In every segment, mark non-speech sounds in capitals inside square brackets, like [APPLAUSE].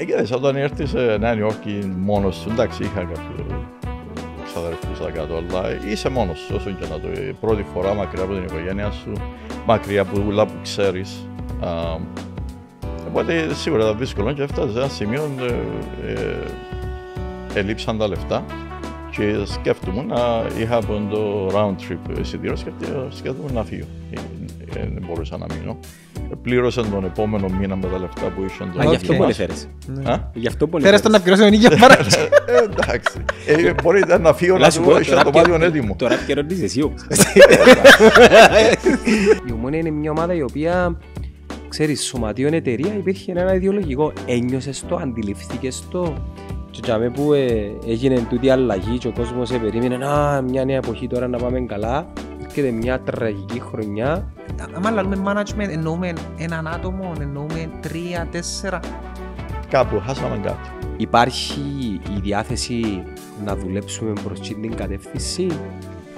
Εκεί όταν έρθεις σε Νέα Υόρκη μόνος σου, εντάξει, είχα κάποιο ξαδερφού στα κάτω, αλλά είσαι μόνος σου, όσο και να το. είσαι. πρώτη φορά μακριά από την οικογένειά σου, μακριά από όλα που ξέρεις. Οπότε σίγουρα ήταν δύσκολο και έφτασε ένα σημείο ε, ε, ελείψαν τα λεφτά και σκέφτομαι να είχα από το round trip εισιτήριο, σκέφτομαι να φύγω. Ε, ε, δεν μπορούσα να μείνω. Ε, πλήρωσαν τον επόμενο μήνα με τα λεφτά που είχαν τον Α, γι' αυτό πολύ φέρε. Ναι. Γι' αυτό πολύ φέρες. τον να πληρώσει τον ίδιο Εντάξει. Ε, Μπορεί να φύγω να σου πω, είχα το μάτι έτοιμο. Τώρα και ρωτήσεις εσύ [LAUGHS] Η Ομόνια είναι μια ομάδα η οποία ξέρεις, είναι εταιρεία υπήρχε ένα ιδεολογικό. Ένιωσες το, αντιληφθήκες το. Και τσάμε που έγινε τούτη αλλαγή και ο κόσμος περίμενε μια νέα εποχή τώρα να πάμε καλά έρχεται μια τραγική χρονιά. Αν λέμε management, εννοούμε έναν άτομο, εννοούμε τρία, τέσσερα. Κάπου, χάσαμε κάτι. Υπάρχει η διάθεση να δουλέψουμε προς την κατεύθυνση.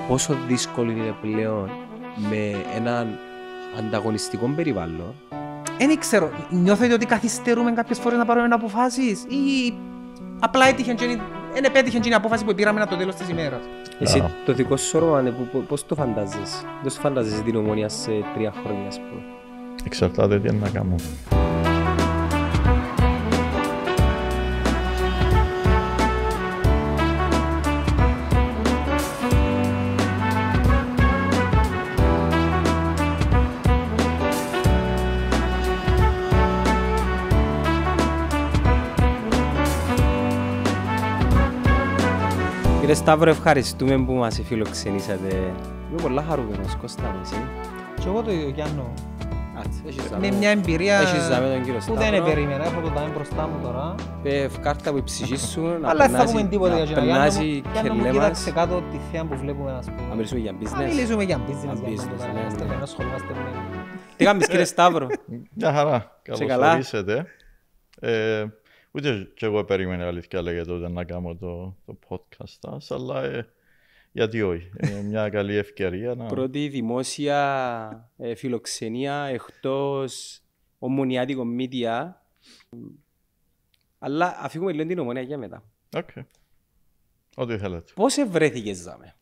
Πόσο δύσκολο είναι πλέον με έναν ανταγωνιστικό περιβάλλον. Δεν ξέρω, νιώθετε ότι καθυστερούμε κάποιες φορές να πάρουμε αποφάσεις ή απλά έτυχε να είναι επέτυχε την απόφαση που πήραμε το τέλος της ημέρας. Εσύ το δικό σου σώμα, πώς το φαντάζεσαι. Δεν σου φαντάζεσαι την ομονία σε τρία χρόνια, ας πούμε. Εξαρτάται τι να κάνω. Κύριε Σταύρο, ευχαριστούμε που μας φιλοξενήσατε. Είμαι πολλά χαρούμενος, Κώστα με εσύ. Και εγώ το ίδιο, Γιάννο. Με μια εμπειρία που δεν περίμενα, έχω το δάμε μπροστά μου τώρα. Κάρτα που η να περνάζει και λέμε μας. Κοίταξε κάτω τη θέα που βλέπουμε, ας πούμε. Να μιλήσουμε για business. Να μιλήσουμε για business. Ναι, ναι. Τι κάνεις κύριε Σταύρο. Μια χαρά. Καλώς ορίσετε. Ούτε και εγώ περίμενα αλήθεια λέγεται να κάνω το, το podcast αλλά ε, γιατί όχι. Ε, μια καλή ευκαιρία να... Πρώτη δημόσια ε, φιλοξενία εκτός ομονιάτικων μίδια. Αλλά αφήγουμε λίγο την ομονία για μετά. Οκ. Okay. Ό,τι θέλετε. Πώς ευρέθηκες ζάμε.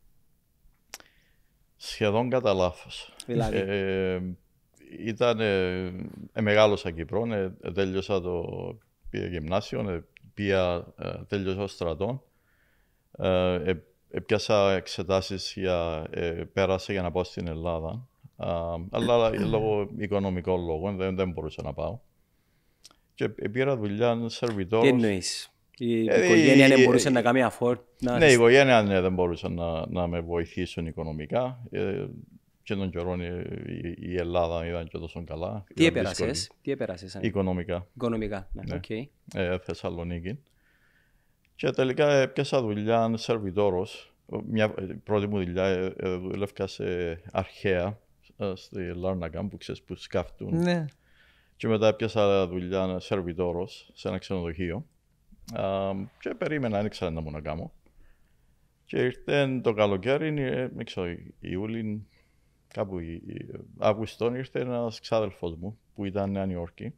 Σχεδόν κατά λάθος. Δηλαδή. Ε, ε, ε ήταν, ε, ε, μεγάλωσα Κυπρών, ε, τέλειωσα το πήγα γυμνάσιο, ε, πήγα, ε, τέλειωσα στρατό. Ε, Επιάσα εξετάσεις, για, ε, πέρασα για να πάω στην Ελλάδα. αλλά [CLEARS THROAT] λόγω οικονομικών λόγων δεν, δεν μπορούσα να πάω. Και πήρα δουλειά σερβιτόρος. Τι εννοείς, η ε, οικογένεια δεν μπορούσε να κάνει αφόρ. Να... Ναι, η οικογένεια ναι, δεν μπορούσε να, να με βοηθήσουν οικονομικά. Ε, και των καιρών η Ελλάδα ήταν και τόσο καλά. Τι επέρασες, τι επέρασες. Αν... Οικονομικά. Οικονομικά, ναι. ναι. οκ. Okay. Ε, Θεσσαλονίκη. Και τελικά ε, έπιασα δουλειά σερβιτόρος. Μια ε, πρώτη μου δουλειά ε, δούλευκα σε αρχαία, στη Λάρναγκαν που ξέρεις που σκάφτουν. Ναι. Και μετά έπιασα δουλειά σερβιτόρος σε ένα ξενοδοχείο. και περίμενα, δεν ήξερα να μου να κάνω. Και ήρθε το καλοκαίρι, δεν ξέρω, Ιούλη, κάπου Αυγουστόν ήρθε ένας ξάδελφος μου που ήταν Νέα Νιόρκη.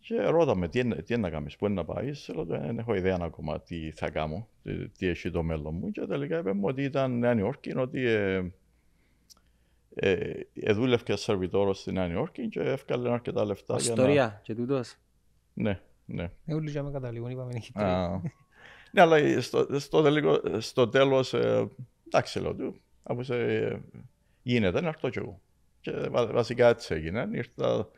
Και ρώταμε τι, τι να κάνεις, πού είναι να πάεις. Λέω «Ε, δεν έχω ιδέα ακόμα τι θα κάνω, τι, τι έχει το μέλλον μου. Και τελικά είπε μου ότι ήταν Νέα Νιόρκη, ότι ε, ε, ε, δούλευε σερβιτόρος στη Νέα Νιόρκη και έφκαλε αρκετά λεφτά. Ιστορία να... και τούτος. Ναι, ναι. Εγώ λίγαμε με καταλήγουν, είπαμε έχει Ναι, αλλά στο, στο, ε, στο τέλος, ε, εντάξει, λέω του, αφού γίνεται να έρθω κι εγώ. Και βα, βασικά έτσι έγινε. Ήρθα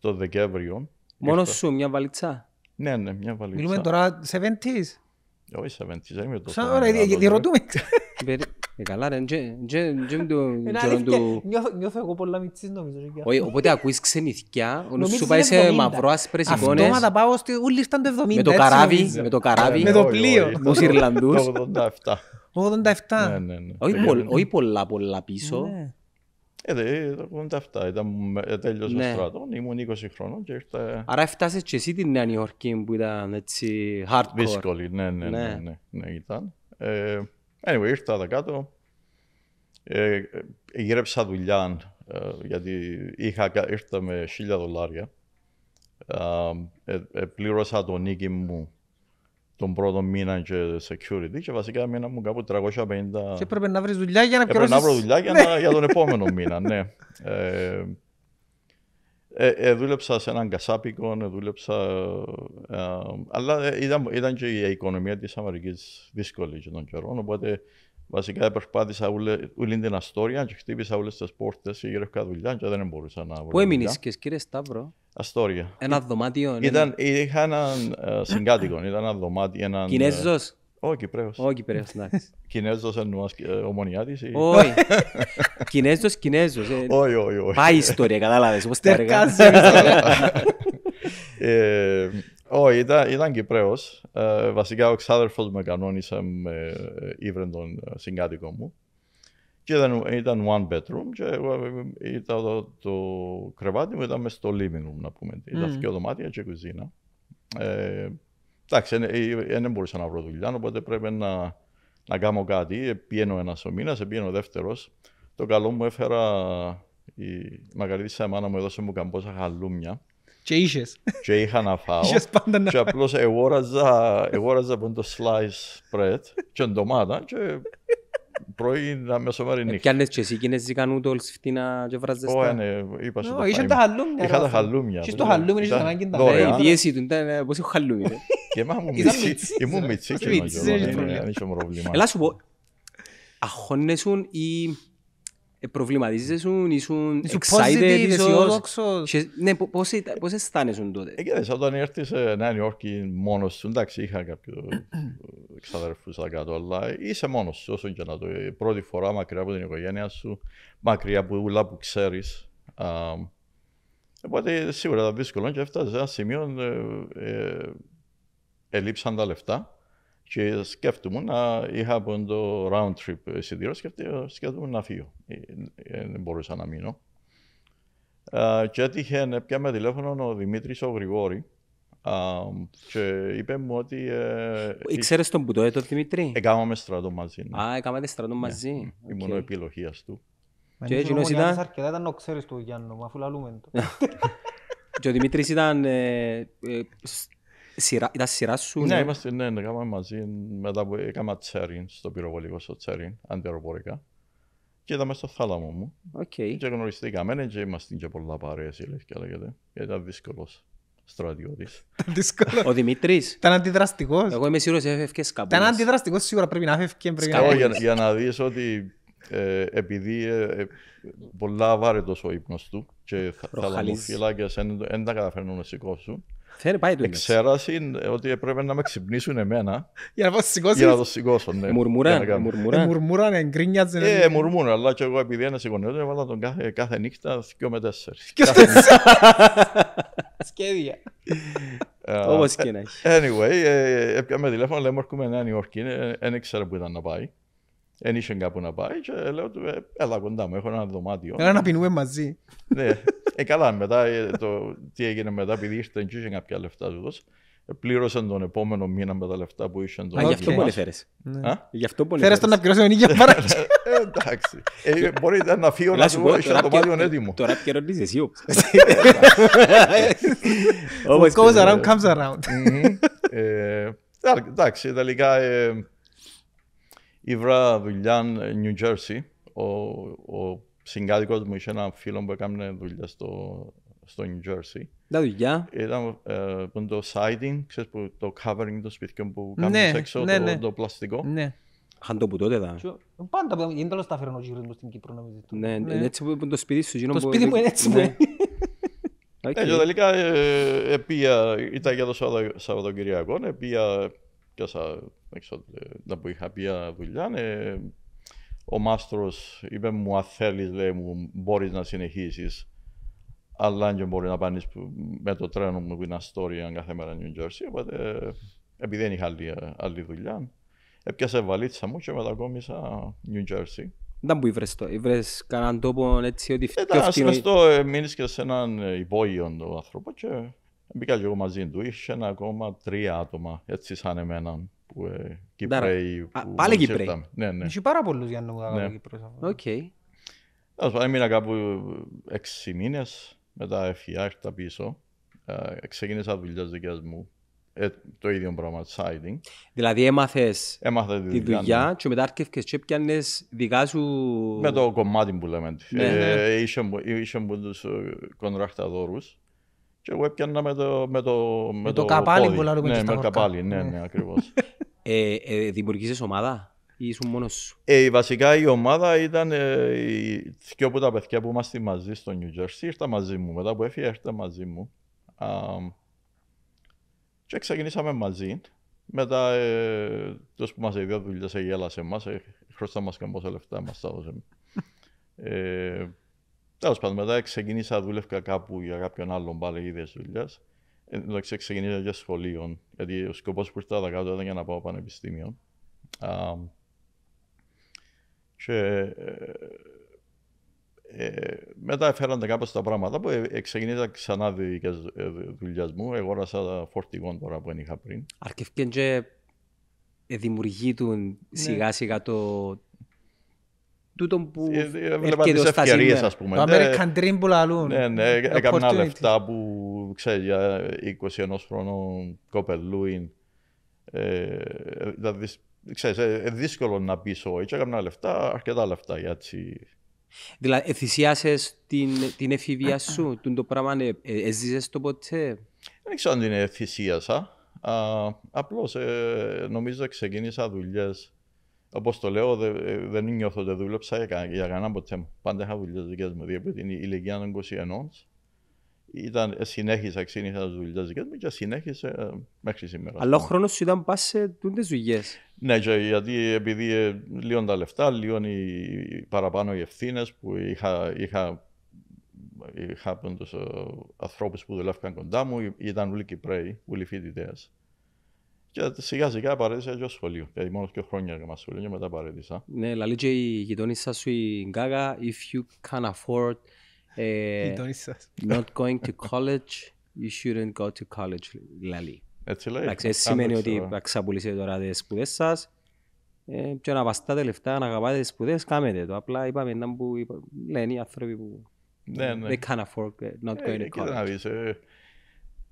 το Δεκέμβριο. Μόνος ήρθα... σου, μια βαλίτσα. Ναι, ναι, μια βαλίτσα. Μιλούμε τώρα 70s. Όχι 70s, δεν είμαι τόσο. Ωραία, γιατί ρωτούμε. Ε. [LAUGHS] Ε, καλά ρε, δεν το... Νιώθω εγώ πολλά μητσίς νομίζω. Όχι, οπότε ακούεις ξενιθιά, σου πάει σε μαυρός άσπρες εικόνες. Αυτόματα πάω στη ούλη ήταν το 70. Με το καράβι, με το καράβι. Με το πλοίο. Μους Ιρλανδούς. Το 87. 87. Ναι, ναι, ναι. Όχι ναι. πολλά, πολλά πίσω. Ναι. Ε, 87. Ήταν, ε, τέλειος ναι. στρατός, ήμουν 20 χρόνων και ήρθα... Άρα φτάσες και εσύ την Νέα Νιόρκη που ήταν έτσι hardcore. Δύσκολη, ναι, ναι, ναι, ναι, ναι, ναι ήταν. Ε, anyway, ήρθα τα κάτω. Ε, γύρεψα δουλειά, ε, γιατί είχα, ήρθα με 1000 δολάρια. Ε, ε, ε, πλήρωσα το νίκη μου τον πρώτο μήνα και security και βασικά μήνα μου κάπου 350... Και έπρεπε να βρεις δουλειά για να πληρώσεις... Έπρεπε να βρω δουλειά για, να... Ναι. για τον επόμενο μήνα, ναι. Ε, ε, ε, δούλεψα σε έναν κασάπικο, ε, δούλεψα... Ε, αλλά ε, ήταν, ήταν, και η οικονομία της Αμερικής δύσκολη και των καιρών, οπότε βασικά προσπάθησα όλη την αστόρια και χτύπησα όλες τις πόρτες και γύρευκα δουλειά και δεν μπορούσα να βρω Πού έμεινες και κύριε Σταύρο? Αστόρια. Ένα δωμάτιο. Ναι, ήταν, ναι. είχα έναν ε, συγκάτοικο. Ήταν ένα δωμάτιο. Έναν... Ε, Κινέζος. Όχι, Κυπρέο. Όχι, Κυπρέος, εντάξει. [LAUGHS] Κινέζος εννοώ ε, ομονιάτης. Όχι. [LAUGHS] Κινέζος, Κινέζος. Όχι, όχι, όχι. Πάει η ιστορία, κατάλαβες. Πώ τα έργα. Όχι, [LAUGHS] ήταν, ήταν Κυπρέος. βασικά ο ξάδερφος με κανόνισε με ε, τον συγκάτοικο μου. Και ήταν, ήταν one bedroom και ε, ε, ήταν το, το, κρεβάτι μου ήταν μέσα στο living room, να πούμε. Mm. Ήταν δύο δωμάτια και κουζίνα. Ε, εντάξει, δεν ε, μπορούσα να βρω δουλειά, οπότε πρέπει να, να κάνω κάτι. Πιένω ένας ο μήνας, πιένω δεύτερος. Το καλό μου έφερα η Μαργαρίτη μάνα μου έδωσε μου καμπόσα χαλούμια. Και είχες. Και είχα να φάω. πάντα να Και απλώς εγόραζα, εγόραζα το slice bread και ντομάτα και πρωί να μεσομέρι ε, νύχτα. Πιάνες και εσύ κινέζικα νούτολς φτήνα και βράζεστα. Όχι, ναι, είπα σου τα Είχαν τα χαλούμια. Είχα τα χαλούμια. Είχες το χαλούμι, είχες ανάγκη τα χαλούμια. Ε, η διέση του ήταν είχα Και εμάς ήμουν μητσί. Ήμουν μητσί, δεν είχε σου πω, αγχώνεσουν ή προβληματίζεσαι, ήσουν excited, ίσως. Ναι, πώς, πώς αισθάνεσαι τότε. Ε, όταν έρθεις σε Νέα Νιόρκη μόνος σου, εντάξει, είχα κάποιο εξαδερφού στα κάτω, αλλά είσαι μόνος σου, όσο και να το πρώτη φορά μακριά από την οικογένεια σου, μακριά από όλα που ξέρεις. οπότε σίγουρα ήταν δύσκολο και έφτασε σε ένα σημείο ε, ε, ελείψαν τα λεφτά. Και σκέφτομαι να είχα από το round trip εισιτήριος, σκέφτομαι να φύγω. Ε, ε, δεν μπορούσα να μείνω. Και έτυχε, ναι, πια με τηλέφωνο ο Δημήτρης ο Γρηγόρη, και είπε μου ότι... Ε, ξέρεις τον που το Δημήτρη? Έκαναμε στρατό μαζί. Ναι. Α, έκαναμε στρατό ναι, μαζί. Ήμουν ο επιλογίας του. Και έτσι ήταν... Αρκετά ήταν ο Γιάννου, αφού το. [LAUGHS] και ο Δημήτρης ήταν Σειρά, ήταν σειρά σου. Ναι, ναι. είμαστε, ναι, ναι, μαζί. Μετά που έκανα τσέριν στο πυροβολικό στο τσέριν, αντεροπορικά. Και ήταν στο θάλαμο μου. Okay. Και γνωριστήκαμε, ναι, και είμαστε και πολλά παρέες, η αλήθεια λέγεται. Γιατί ήταν δύσκολος στρατιώτης. [LAUGHS] Ο Δημήτρης. Ήταν αντιδραστικός. Εγώ είμαι σίγουρος ότι έφευκε κάπου. Ήταν αντιδραστικός, σίγουρα πρέπει να έφευκε. Πρέπει να... για, για να δεις ότι ε, επειδή ε, ε, πολλά βάρετος ο ύπνος του και θαλαμοφυλάκια δεν τα καταφέρνουν να σηκώσουν, δεν πάει του. Εξέραση ε, ότι έπρεπε να με ξυπνήσουν εμένα. Για να πάω σηκώσεις. Για να το σηκώσω, ναι. Ε, μουρμουράν, μουρμουράν. Μουρμουράν, εγκρίνιαζε. Ε, ε μουρμούν, αλλά και εγώ επειδή ένα σηκωνιόταν, έβαλα τον κάθε, κάθε νύχτα δυο με τέσσερις. Σκέδια. Όπως και να έχει. Anyway, έπιαμε τηλέφωνο, λέμε έρχομαι Νέα Νιόρκη, δεν ήξερα που ήταν να πάει. Δεν είχε κάπου να πάει και λέω του, «Ε, έλα κοντά μου, έχω ένα δωμάτιο. Έλα να πεινούμε μαζί. ναι, ε, καλά μετά, ε, το, τι έγινε μετά, επειδή ήρθε και είχε κάποια λεφτά του δώσει. Πλήρωσε τον επόμενο μήνα με τα λεφτά που είχε τον Α, γι' αυτό πολύ φέρες. Ναι. Γι' αυτό πολύ φέρες. τον να πληρώσει τον ίδιο παράξι. [LAUGHS] Ε, εντάξει. Μπορεί να φύγω να σου πω, είχε το πάδιο έτοιμο. Τώρα ρωτήσει εσύ όπως. [LAUGHS] What goes around comes around. Εντάξει, τελικά Ήβρα δουλειά ε, New Jersey. Ο, ο συγκάτοικο μου είχε έναν φίλο που έκανε δουλειά στο, στο New Jersey. Τα δουλειά. Ήταν ε, το siding, ξέρεις, που, το covering των σπιτιών που κάνουν ναι, έξω, ναι, ναι. το το, πλαστικό. Ναι. Αν το που τότε ήταν. Πάντα που είναι τέλος τα φέρνω γύρω στην Κύπρο νομίζω. Ναι, ναι. έτσι που το σπίτι σου. Το σπίτι μου είναι έτσι που είναι. Okay. Ναι. [LAUGHS] Ε, τελικά επία, ε, ήταν για το Σαββατοκυριακό, επία Πιάσα έξω, τα που είχα πει δουλειά, ε, ο μάστρος είπε μου, αν θέλει, λέει μου, μπορείς να συνεχίσεις. Αλλά αν και μπορεί να πάνε με το τρένο μου που είναι Αστόρια κάθε μέρα New Jersey. Οπότε, ε, επειδή δεν είχα άλλη, άλλη δουλειά, έπιασε βαλίτσα μου και μετακόμισα New Jersey. Δεν που ήβρες το, ήβρες κανέναν τόπο έτσι ότι... Ήταν, ε, Εντάξει, μες το ε, μείνεις και σε έναν υπόγειο άνθρωπο και Μπήκα και εγώ μαζί του. Είχε ακόμα τρία άτομα, έτσι σαν εμένα, που ε, Κυπρέοι. Που πάλι Κυπρέοι. Ναι, ναι. Είχε πάρα πολλούς για να κάνω Κυπρέοι. Οκ. Έμεινα κάπου έξι μήνες, μετά έφυγα, έρθα πίσω. Ε, ξεκίνησα δουλειά δικιάς μου. Ε, το ίδιο πράγμα, siding. Δηλαδή έμαθες Έμαθε τη, τη δουλειά, δουλειά και μετά έρχεσαι και πιάνες δικά σου... Με το κομμάτι που λέμε. Ναι, ναι. Ε, είχε, είχε, είχε κοντράχτα και εγώ έπιανα με το. Με το, με, ε, το, καπάλι που λέω. ναι, με το καπάλι, ναι, ναι, ναι ακριβώς. [LAUGHS] ε, ε ομάδα ή ήσουν μόνος Ε, βασικά η ομάδα ήταν. Ε, η, και τα παιδιά που είμαστε μαζί στο New Jersey ήρθαν μαζί μου. Μετά που έφυγε, ήρθαν μαζί μου. και ξεκινήσαμε μαζί. Μετά, ε, που μας έδινε δουλειά, σε γέλασε εμάς, ε, χρωστά μας καμπόσα λεφτά, μας τα έδωσε. Ε, Τέλος πάντων, μετά ξεκίνησα, δούλευκα κάπου για κάποιον άλλον πάλι ίδιας δουλειάς. Ε, εντάξει, ξεκίνησα για σχολείο, γιατί ο σκοπός που ήρθα εδώ κάνω ήταν για να πάω πανεπιστήμιο. και ε, ε, μετά έφεραν κάπως τα πράγματα που ξεκινήσα ξανά δικές δουλειάς μου. έρασα τα φορτηγόν τώρα που είχα πριν. Αρκευκέντζε και δημιουργεί του ναι. σιγά σιγά το, τούτο που ε, ε, έρχεται ε, τις ευκαιρίες, ας πούμε. Το ναι. American Dream που λαλούν. Ναι, ναι, έκανα λεφτά που, ξέρει για 21 χρόνων κοπελούιν. είναι. Δηλαδή, ξέρεις, δύσκολο να πεις όχι, έκανα λεφτά, αρκετά λεφτά, έτσι. Δηλαδή, θυσιάσες την, την εφηβεία σου, τον [COUGHS] το πράγμα, έζησες το ποτέ. Δεν ξέρω αν την θυσίασα. Απλώς, νομίζω ξεκίνησα δουλειές Όπως το λέω, δεν νιώθω ότι δούλεψα για, κανέναν. για κανένα ποτέ Πάντα είχα δουλειές δικές μου. Διότι την ηλικία των 21 ήταν, συνέχισα, ξύνησα τις δουλειές δικές μου και συνέχισε μέχρι σήμερα. Αλλά ο χρόνος σου ήταν πας σε τούντες δουλειές. Ναι, γιατί επειδή ε, τα λεφτά, λίγο παραπάνω οι ευθύνες που είχα, είχα, είχα από του ανθρώπου που δουλεύκαν κοντά μου, ήταν όλοι Κυπρέοι, όλοι φοιτητέ. Και σιγά σιγά παρέτησα και σχολείο. Γιατί μόνος δύο χρόνια έκανα σχολείο και μετά παρέτησα. Ναι, λαλή και η γειτονίσσα σου η Γκάγα, if you can afford ε, not going to college, you shouldn't go to college, λαλή. Έτσι λέει. Εντάξει, σημαίνει ότι ξαπουλήσετε τώρα τις σπουδές σας ε, και να βαστάτε λεφτά, να αγαπάτε τις σπουδές, κάμετε το. Απλά είπαμε να που λένε οι άνθρωποι που ναι, ναι. they can't afford ε, not ε, going to college. Κοίτα να δεις,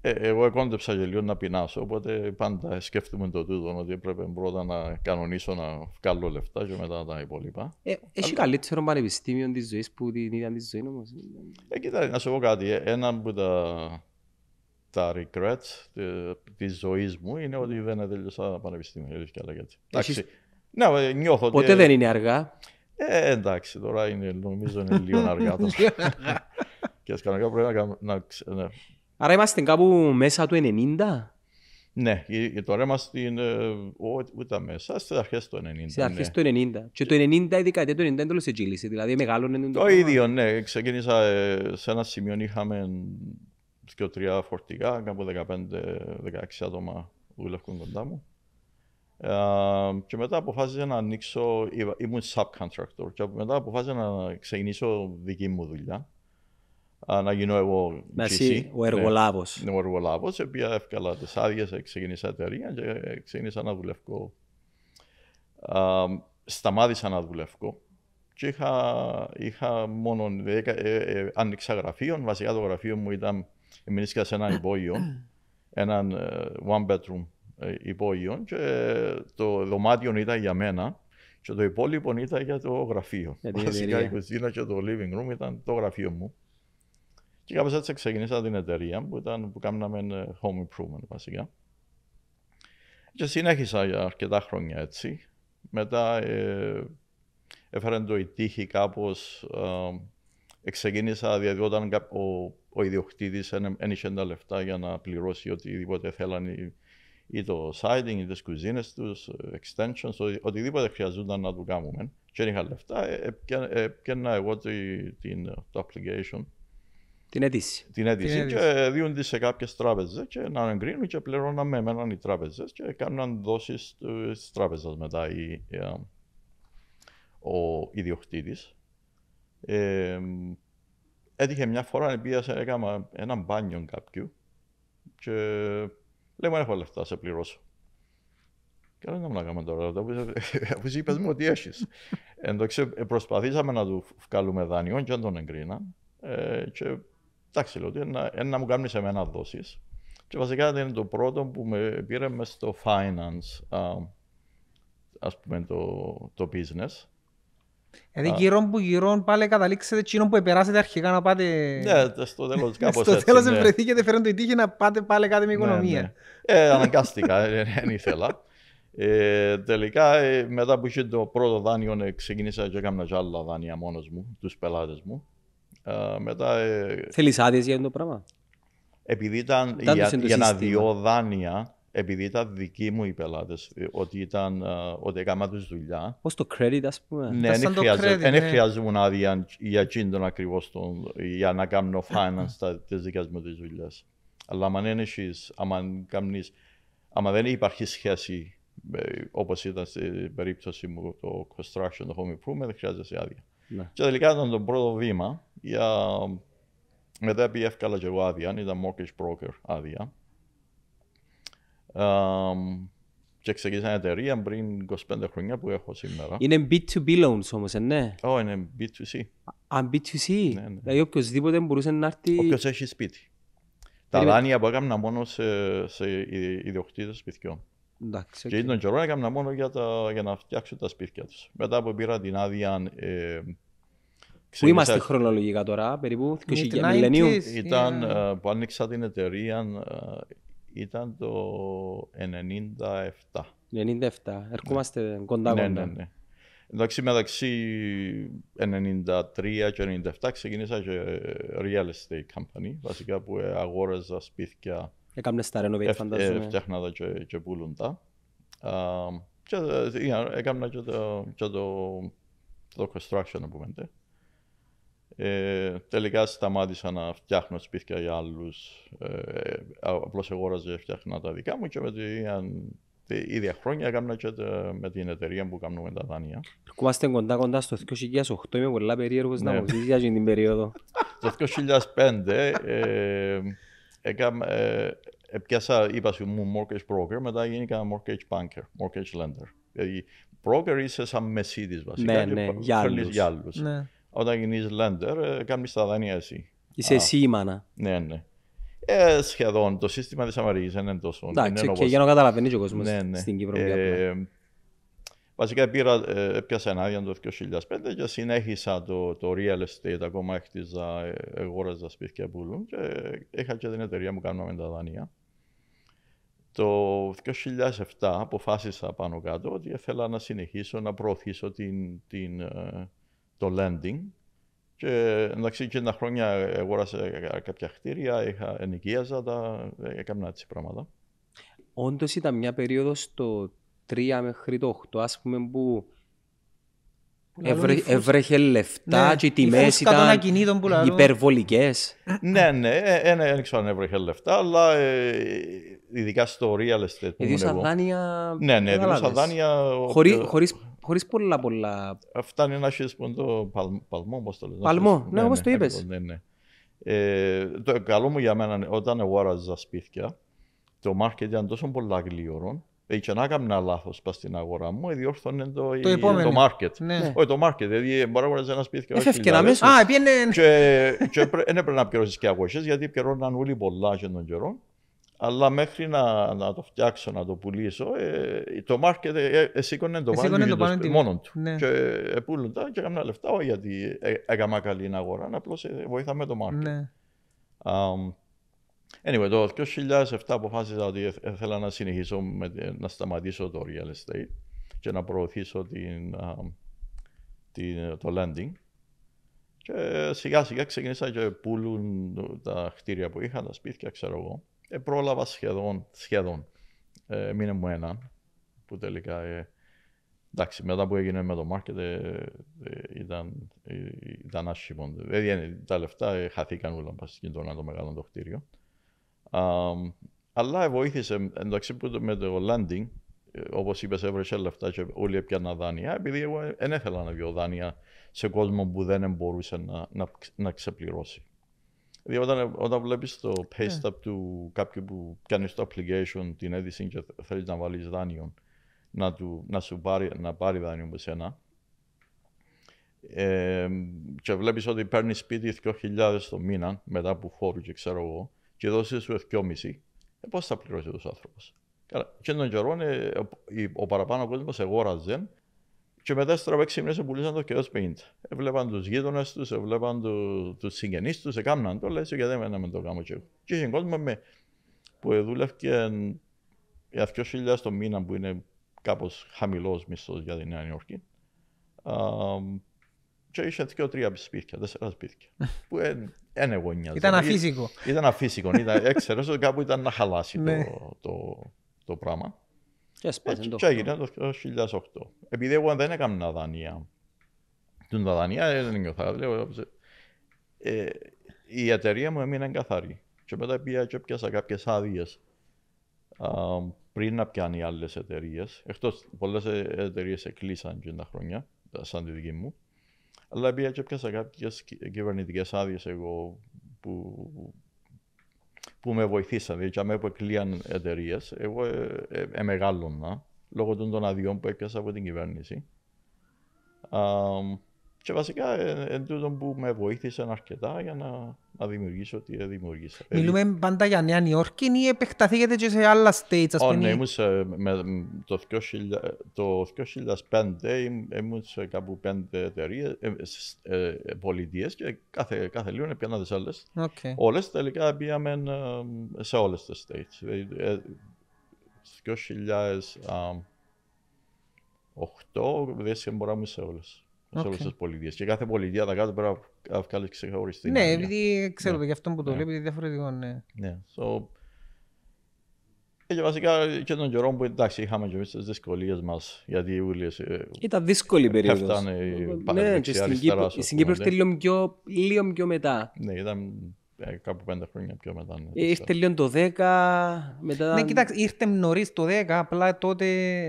ε, εγώ κόντεψα και λίγο να πεινάσω, οπότε πάντα σκέφτομαι το τούτο ότι έπρεπε πρώτα να κανονίσω να βγάλω λεφτά και μετά τα υπόλοιπα. Ε, έχει καλύτερο πανεπιστήμιο της ζωής που την ίδια της ζωής όμως. Ε, κοιτάξτε, να σου πω κάτι. Ε, ένα από τα, τα regrets ε, της ζωής μου είναι ότι δεν έδωσα πανεπιστήμιο. Έτσι και Ναι, νιώθω Ποτέ δεν είναι αργά. Ε, εντάξει, τώρα είναι, νομίζω είναι λίγο αργά. [LAUGHS] και κανονικά πρέπει να, να, ναι. Άρα είμαστε κάπου μέσα του 90. Ναι, και τώρα είμαστε ούτε μέσα, στις αρχές του 90. Στις αρχές ναι. του 90. Και το 90 η δεκαετία του 90 το εγγύλησε, δηλαδή μεγάλωνε το Το ίδιο, ναι. Ξεκίνησα ε, σε ένα σημείο, είχαμε και τρία φορτικά, κάπου 15-16 άτομα δουλεύουν κοντά μου. Ε, και μετά αποφάσισα να ανοίξω, ήμουν subcontractor και μετά αποφάσισα να ξεκινήσω δική μου δουλειά να γίνω εγώ GC. ο ναι. εργολάβος. Ναι, ο εργολάβος, επειδή έφκαλα τις άδειες, ξεκίνησα εταιρεία και ξεκίνησα να δουλεύω. σταμάτησα να δουλεύω και είχα, είχα μόνο, ε, ε, ε, άνοιξα γραφείο, βασικά το γραφείο μου ήταν, σε ένα υπόγειο, έναν ε, one bedroom ε, υπόγειο και το δωμάτιο ήταν για μένα και το υπόλοιπο ήταν για το γραφείο. Βασικά η κουζίνα και το living room ήταν το γραφείο μου. Και κάπως έτσι ξεκινήσα την εταιρεία που, ήταν, που κάναμε ε, home improvement βασικά. Και συνέχισα για αρκετά χρόνια έτσι. Μετά ε, έφερε το η τύχη κάπως, ε, εξεκίνησα διότι όταν ο, ο ιδιοκτήτης τα λεφτά για να πληρώσει οτιδήποτε θέλαν ή το siding, ή τις κουζίνες τους, extensions, οτιδήποτε χρειαζόταν να το κάνουμε. Και δεν είχα λεφτά, ε, έπαιρνα εγώ την, το application την αίτηση. Την αίτηση και δίνονται σε κάποιες τράπεζες και να εγκρίνουν και πληρώνουν με εμένα οι τράπεζες και κάνουν δόσει τη τράπεζα μετά η, ε, ο ιδιοκτήτης. Ε, έτυχε μια φορά να σε έκανα ένα μπάνιο κάποιου και λέμε έχω λεφτά, σε πληρώσω. Και δεν να κάνουμε τώρα, [LAUGHS] αφού είπες μου ότι έχεις. Εν προσπαθήσαμε να του βγάλουμε δάνειο και δεν τον εγκρίναν. Ε, και Εντάξει, λέω ότι να μου κάνεις εμένα δόσεις. Και βασικά ήταν το πρώτο που με πήρε μες στο finance, α, ας πούμε, το, το business. Δηλαδή γύρω που γύρω πάλι καταλήξετε εκείνο που επεράσετε αρχικά να πάτε... Ναι, στο τέλος ναι, κάπως στο έτσι. Στο τέλος ναι. βρεθήκετε φέρνετε η τύχη να πάτε πάλι κάτι με ναι, οικονομία. Ναι, ναι. ε, αναγκάστηκα, δεν ε, ε, ήθελα. Ε, τελικά, ε, μετά που είχε το πρώτο δάνειο, ξεκίνησα και έκανα και άλλα δάνεια μόνος μου, τους πελάτες μου. Ε, μετά, ε, Θέλεις άδειες για αυτό το πράγμα. Επειδή ήταν, ήταν για, για να δυο δάνεια, επειδή ήταν δικοί μου οι πελάτες, ε, ότι, ήταν, ε, ότι έκανα τους δουλειά. Πώ το credit, ας πούμε. Ναι, δεν χρειάζεται, ναι. χρειάζομαι άδεια για ακριβώ για να κάνω finance τις δικές μου δουλειές. Αλλά αν δεν δεν υπάρχει σχέση όπως ήταν στην περίπτωση μου το construction, το home improvement, δεν χρειάζεσαι άδεια. Ναι. Και τελικά ήταν το πρώτο βήμα για... Μετά πήγε εύκολα και εγώ άδεια, ήταν mortgage broker άδεια. Um, και ξεκίνησα μια εταιρεία πριν 25 χρόνια που έχω σήμερα. Είναι B2B loans όμως, ε, ναι. Όχι, oh, είναι B2C. Α, B2C. Ναι, ναι. Δηλαδή οποιοςδήποτε μπορούσε να έρθει... Όποιος έχει σπίτι. Τα δάνεια που έκανα μόνο σε, σε ιδιοκτήτες σπιτιών. Εντάξει, και okay. τον καιρό έκανα μόνο για, τα, για να φτιάξω τα σπίτια τους. Μετά που πήρα την άδεια ε, Πού είμαστε χρονολογικά τώρα, περίπου, 20 μιλενίου. Ήταν, ε, που άνοιξα την εταιρεία, ε, ήταν το 97. 97, ναι. ερχόμαστε κοντά ναι, κοντά. Ναι, ναι, ναι. Εντάξει, μεταξύ 93 και 97 ξεκίνησα και real estate company, βασικά που ε, αγόραζα σπίτια. Έκαμε Έφτιαχνα τα και, και πουλούν τα. Και έκανα και το, και το, το construction, να πούμε. Ναι. Ε, τελικά σταμάτησα να φτιάχνω σπίτια για άλλους. Ε, Απλώς αγόραζα, φτιάχνα τα δικά μου και με την ίδια χρόνια έκανα και με την εταιρεία που κάνουμε τα δάνεια. Κουμάστε κοντά κοντά στο 2008, είμαι πολύ περίεργος να ναι. μου για την περίοδο. [LAUGHS] το 2005 ε, έκανα, ε, πιάσα, είπα σου μου mortgage broker, μετά γίνηκα mortgage banker, mortgage lender. Δηλαδή, broker είσαι σαν μεσίδης βασικά ναι, ναι, για άλλους. Ναι. Όταν γίνεις λέντερ, ε, κάνεις τα δάνεια εσύ. Είσαι εσύ η μάνα. Ναι, ναι. Ε, σχεδόν το σύστημα της Αμερικής είναι τόσο. Εντάξει, και για να καταλαβαίνει και ο κόσμος ναι, ναι. στην Κύπρο. Ε, βασικά πήρα, ε, έπιασα το 2005 και συνέχισα το, το real estate, ακόμα χτίζα, ε, αγόραζα σπίτια πουλούν και είχα και την εταιρεία μου κάνουμε τα δάνεια. Το 2007 αποφάσισα πάνω κάτω ότι ήθελα να συνεχίσω να προωθήσω την, την, το lending. Και εντάξει, εκείνα χρόνια αγόρασα κάποια χτίρια, είχα, ενοικίαζα τα, έκανα έτσι πράγματα. Όντως ήταν μια περίοδος το 3 μέχρι το 8, ας πούμε, που Ευρε, ευρέχε λεφτά ναι, και οι τιμέ ήταν υπερβολικές. ναι, ναι, ε, ε, ναι δεν ναι, ναι, ξέρω αν έβρεχε λεφτά, αλλά ε, ειδικά στο real estate. Ειδικά δάνεια. Ναι, ναι, δάνεια. Χωρί Χωρί πολλά πολλά... Αυτά είναι να έχεις το παλμό, όπως το λες. Παλμό, ναι, ναι, όπως ναι, το είπες. Ναι, ε, το καλό μου για μένα, όταν εγώ άραζα σπίτια, το μάρκετ ήταν τόσο πολλά γλυωρών, και να έκανα λάθος πά στην αγορά μου, ε, διόρθωνε το, το, μάρκετ. Όχι το μάρκετ, δηλαδή ε, μπορεί να ένα σπίτι και όχι χιλιάδες. Α, Και, και, έπρεπε να πληρώσεις και αγωγές, γιατί πληρώναν όλοι πολλά και τον καιρό αλλά μέχρι να, να το φτιάξω, να το πουλήσω, ε, το market ε, ε, εσήκωνε ε, το value το μόνο του. Ναι. Και ε, πούλοντα και έκανα λεφτά, όχι γιατί έκανα καλή αγορά, απλώ βοήθαμε το market. Ναι. Um, anyway, το 2007 αποφάσισα ότι ήθελα να συνεχίσω, με, να σταματήσω το real estate και να προωθήσω την, την, το lending. Και σιγά σιγά ξεκίνησα και πουλούν τα χτίρια που είχα, τα σπίτια, ξέρω εγώ ε, πρόλαβα σχεδόν, σχεδόν. Ε, μήνε μου έναν, που τελικά, ε, εντάξει, μετά που έγινε με το market ε, ε ήταν, ε, ήταν άσχημο. Δηλαδή, τα λεφτά χαθήκαν όλα πάνω στην τώρα το μεγάλο το κτίριο. αλλά βοήθησε, εντάξει, που με το landing, όπως είπες, έβρεσε λεφτά και όλοι έπιαναν δάνεια, επειδή εγώ δεν ήθελα να βγω δάνεια σε κόσμο που δεν μπορούσε να ξεπληρώσει. Δηλαδή όταν, όταν βλέπεις το ναι. pay του κάποιου που κάνει το application την αίτηση και θέλεις να βάλεις δάνειο, να, του, να σου πάρει, να πάρει δάνειο από σένα, ε, και βλέπεις ότι παίρνεις σπίτι 2.000 το μήνα μετά από φόρου και ξέρω εγώ και δώσει σου 2.500, ε, πώς θα πληρώσει ο άνθρωπος. Και τον καιρό ε, ο, παραπάνω κόσμος εγόραζε και μετά στο τραπέζι μήνες πουλήσαν το και ω 50. Έβλεπαν τους γείτονες τους, έβλεπαν του, τους συγγενείς τους, έκαναν το, λέει, γιατί δεν με το κάνω και εγώ. Και είχε κόσμο με, που δούλευκε για 2.000 το μήνα που είναι κάπως χαμηλός μισθός για τη Νέα Υόρκη. και είχε και τρία σπίτια, τέσσερα σπίτια. [LAUGHS] που είναι γονιά. Ήταν αφύσικο. Ήταν αφύσικο. Ήταν, [LAUGHS] ε, έξερε ότι κάπου ήταν να χαλάσει ναι. το, το, το, πράγμα. Και έγινε το. 2008. Επειδή εγώ δεν έκανα δανεία. Την δανεία ε, δεν νιώθα. Ε, ε, η εταιρεία μου έμεινε καθαρή. Και μετά πήγα και πιάσα κάποιες άδειες πριν να πιάνει άλλες εταιρείες. Εκτός πολλές εταιρείες εκλείσαν και τα χρόνια, σαν τη δική μου. Αλλά πήγα και πιάσα κάποιε κυβερνητικές άδειες εγώ που που με βοηθήσαν. Για μένα που εκλείαν εταιρείες, εγώ ε, ε, λόγω των, των αδειών που έπιασα από την κυβέρνηση. Και βασικά είναι τούτο που με βοήθησαν αρκετά για να, να δημιουργήσω ό,τι δημιουργήσα. Ε, Μιλούμε πάντα για Νέα Νιόρκη ή επεκταθήκατε και σε άλλα states, ας πούμε. Ναι, με, το, 2005 ήμουν σε κάπου πέντε εταιρείες, ε, ε, πολιτείες και κάθε, κάθε λίγο έπιανα τις άλλες. Okay. Όλες τελικά πήγαμε σε όλες τις states. Δηλαδή, ε, 2008 δεν μπορούμε σε όλες σε όλες τις πολιτείες. Και κάθε πολιτεία τα κάτω πρέπει να βγάλει ξεχωριστή. Ναι, επειδή ξέρω ναι. για αυτό που το βλέπετε, ναι. βλέπει, διαφορετικό. Ναι. ναι. και βασικά και τον καιρό που εντάξει, είχαμε και εμείς τις δυσκολίες μας. Γιατί οι ε, Ήταν δύσκολη η ε, περίοδος. Ναι, και στην Κύπρο ήταν ναι. λίγο πιο μετά. Ναι, ήταν ε, κάπου πέντε χρόνια πιο μετά. Ναι, ε, ήρθε λίγο το 10, μετά... Ναι, κοιτάξτε, ήρθε νωρίς το 10, απλά τότε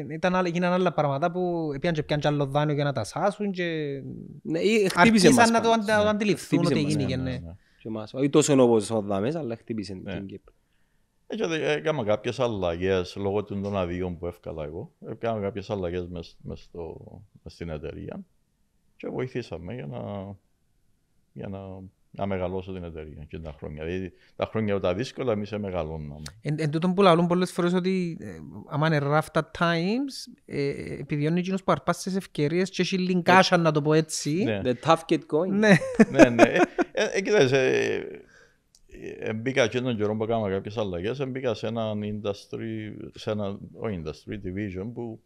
ήταν, γίνανε άλλα πράγματα που πιάνε και πιάνε άλλο δάνειο για να τα σάσουν και... Ναι, χτύπησε μας. να το ναι. αντιληφθούν ότι γίνηκε, ναι. ναι, ναι. ναι. Όχι τόσο όπως ο Δάμες, αλλά χτύπησε ναι. την Κύπρο. Ε, έκανα κάποιες αλλαγές λόγω των, αδειών που έφκαλα εγώ. Έκανα κάποιες αλλαγές μες, στην εταιρεία και βοηθήσαμε για να, για να να μεγαλώσω την εταιρεία και τα χρόνια. Δηλαδή τα χρόνια τα δύσκολα εμείς μεγαλώναμε. Εν, εν τούτον που λαλούν πολλές φορές ότι ε, άμα είναι rough at times, ε, επειδή είναι εκείνος που αρπάς τις ευκαιρίες και έχει λιγκάσια ε, να το πω έτσι. Ναι. The tough get going. ναι, ναι. ναι. Ε, ε, κοιτάξτε, ε, μπήκα και τον καιρό που έκανα κάποιες αλλαγές, μπήκα σε ένα industry, σε ένα, ο industry, division που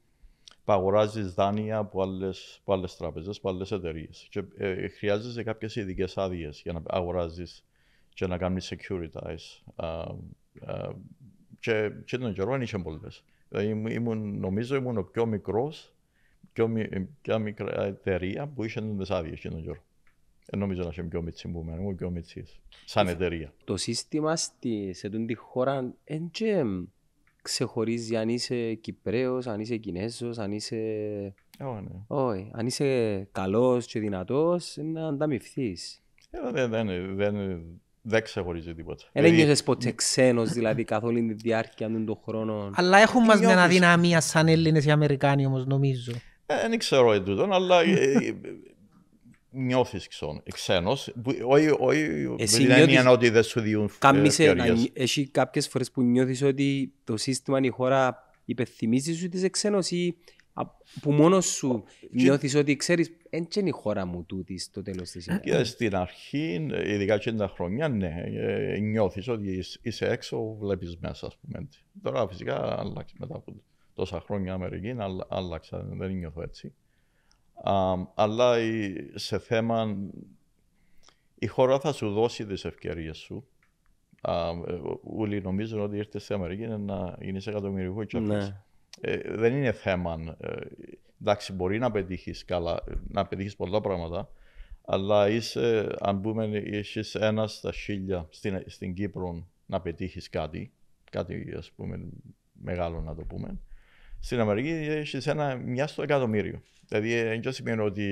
αγοράζεις δάνεια από άλλε από άλλες τράπεζες, από άλλες εταιρείες. Και ε, ε, χρειάζεσαι κάποιες ειδικές άδειες για να αγοράζεις και να κάνεις securitize. Uh, uh, και, και τον καιρό δεν είχε πολλές. Ε, ήμουν, νομίζω ήμουν ο πιο μικρός, πιο, ε, πιο μικρά εταιρεία που είχε τις άδειες και τον καιρό. Ε, νομίζω να είχε πιο μίτσι που ήμουν, πιο μίτσις σαν εταιρεία. Το σύστημα στη, σε αυτή τη χώρα είναι ξεχωρίζει αν είσαι Κυπρέος, αν είσαι Κινέζος, αν είσαι... Ναι. Όχι, αν είσαι καλός και δυνατός, να ανταμυφθείς. Δεν, δεν, δεν, δεν ξεχωρίζει τίποτα. Ε, δεν δηλαδή... ποτέ ξένος δηλαδή καθ' όλη τη διάρκεια των χρόνων. Αλλά έχουν μας ε, μια αδυναμία σαν Έλληνες ή Αμερικάνοι όμως. νομίζω. Ε, δεν ξέρω εντούτον, αλλά νιώθει ξένο. Όχι, δεν δηλαδή είναι ότι δεν σου διούν ευκαιρίες. Έχει κάποιες φορές που νιώθεις ότι το σύστημα, η χώρα υπενθυμίζεις σου ότι είσαι ξένος ή που μόνος σου νιώθεις ότι ξέρεις δεν είναι η χώρα μου τούτης στο τέλος της ημέρας. Και στην αρχή, ειδικά και τα χρονιά, ναι, ε, νιώθεις ότι είσαι έξω, βλέπεις μέσα, ας πούμε. Τώρα φυσικά άλλαξε μετά από τόσα χρόνια Αμερική, άλλαξα, δεν νιώθω έτσι αλλά σε θέμα... Η χώρα θα σου δώσει τις ευκαιρίες σου. Α, ε, όλοι νομίζουν ότι ήρθε στην Αμερική να γίνεις σε και ναι. ε, Δεν είναι θέμα. Ε, εντάξει, μπορεί να πετύχεις καλά, να πετύχεις πολλά πράγματα, αλλά είσαι, αν πούμε, είσαι ένα στα χίλια στην, στην Κύπρο να πετύχεις κάτι, κάτι ας πούμε μεγάλο να το πούμε. Στην Αμερική έχεις ένα μιας στο εκατομμύριο. Δηλαδή, δεν σημαίνει ότι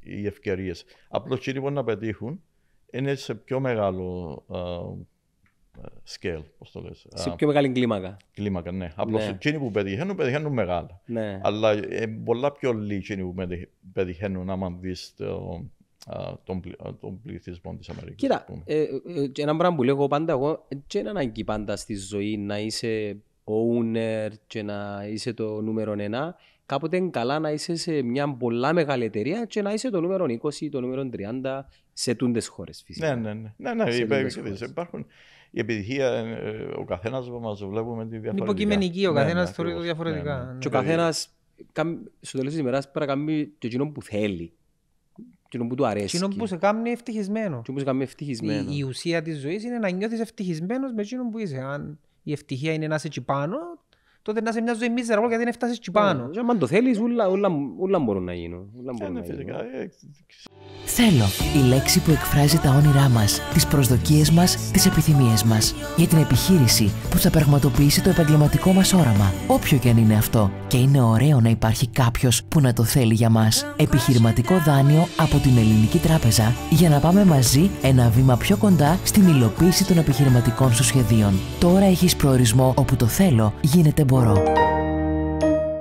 οι ευκαιρίες. Απλώς οι μπορούν να πετύχουν είναι σε πιο μεγάλο uh, scale, πώς το λες. Σε πιο μεγάλη κλίμακα. Κλίμακα, ναι. Απλώς ναι. εκείνοι που πετυχαίνουν, πετυχαίνουν μεγάλα. Ναι. Αλλά ε, πολλά πιο λίγοι εκείνοι που πετυχαίνουν, άμα δεις το, τον, τον πληθυσμό της Αμερικής. Κοίτα, ε, ε, ένα πράγμα που λέγω πάντα εγώ, δεν είναι ανάγκη πάντα στη ζωή να είσαι owner και να είσαι το νούμερο 1, κάποτε είναι καλά να είσαι σε μια πολλά μεγάλη εταιρεία και να είσαι το νούμερο 20 ή το νούμερο 30 σε τούντες χώρες φυσικά. Ναι, ναι, ναι. ναι, ναι υπάρχουν, η επιτυχία, ε, ο καθένας μας βλέπουμε τη διαφορετικά. Είναι υποκειμενική, ο καθένα ναι, ναι θεωρεί το ναι, διαφορετικά. Ναι, ναι. Και ο καθένα, στο τέλος της ημέρας, πρέπει να κάνει το κοινό που θέλει. Κοινό που του αρέσει. Κοινό που σε κάνει ευτυχισμένο. Κοινό που σε κάνει ευτυχισμένο. Η, η ουσία της ζωής είναι να νιώθεις ευτυχισμένος με εκείνο που είσαι. Αν η ευτυχία είναι να είσαι εκεί τότε να σε μια ζωή μίζερα γιατί δεν φτάσεις και πάνω. Αν ναι, το θέλεις, όλα μπορούν να γίνουν. Ναι, ε, θέλω, η λέξη που εκφράζει τα όνειρά μας, τις προσδοκίες μας, τις επιθυμίες μας. Για την επιχείρηση που θα πραγματοποιήσει το επαγγελματικό μας όραμα, όποιο και αν είναι αυτό. Και είναι ωραίο να υπάρχει κάποιος που να το θέλει για μας. Επιχειρηματικό δάνειο από την Ελληνική Τράπεζα για να πάμε μαζί ένα βήμα πιο κοντά στην υλοποίηση των επιχειρηματικών σου σχεδίων. Τώρα έχεις προορισμό όπου το θέλω γίνεται μπορεί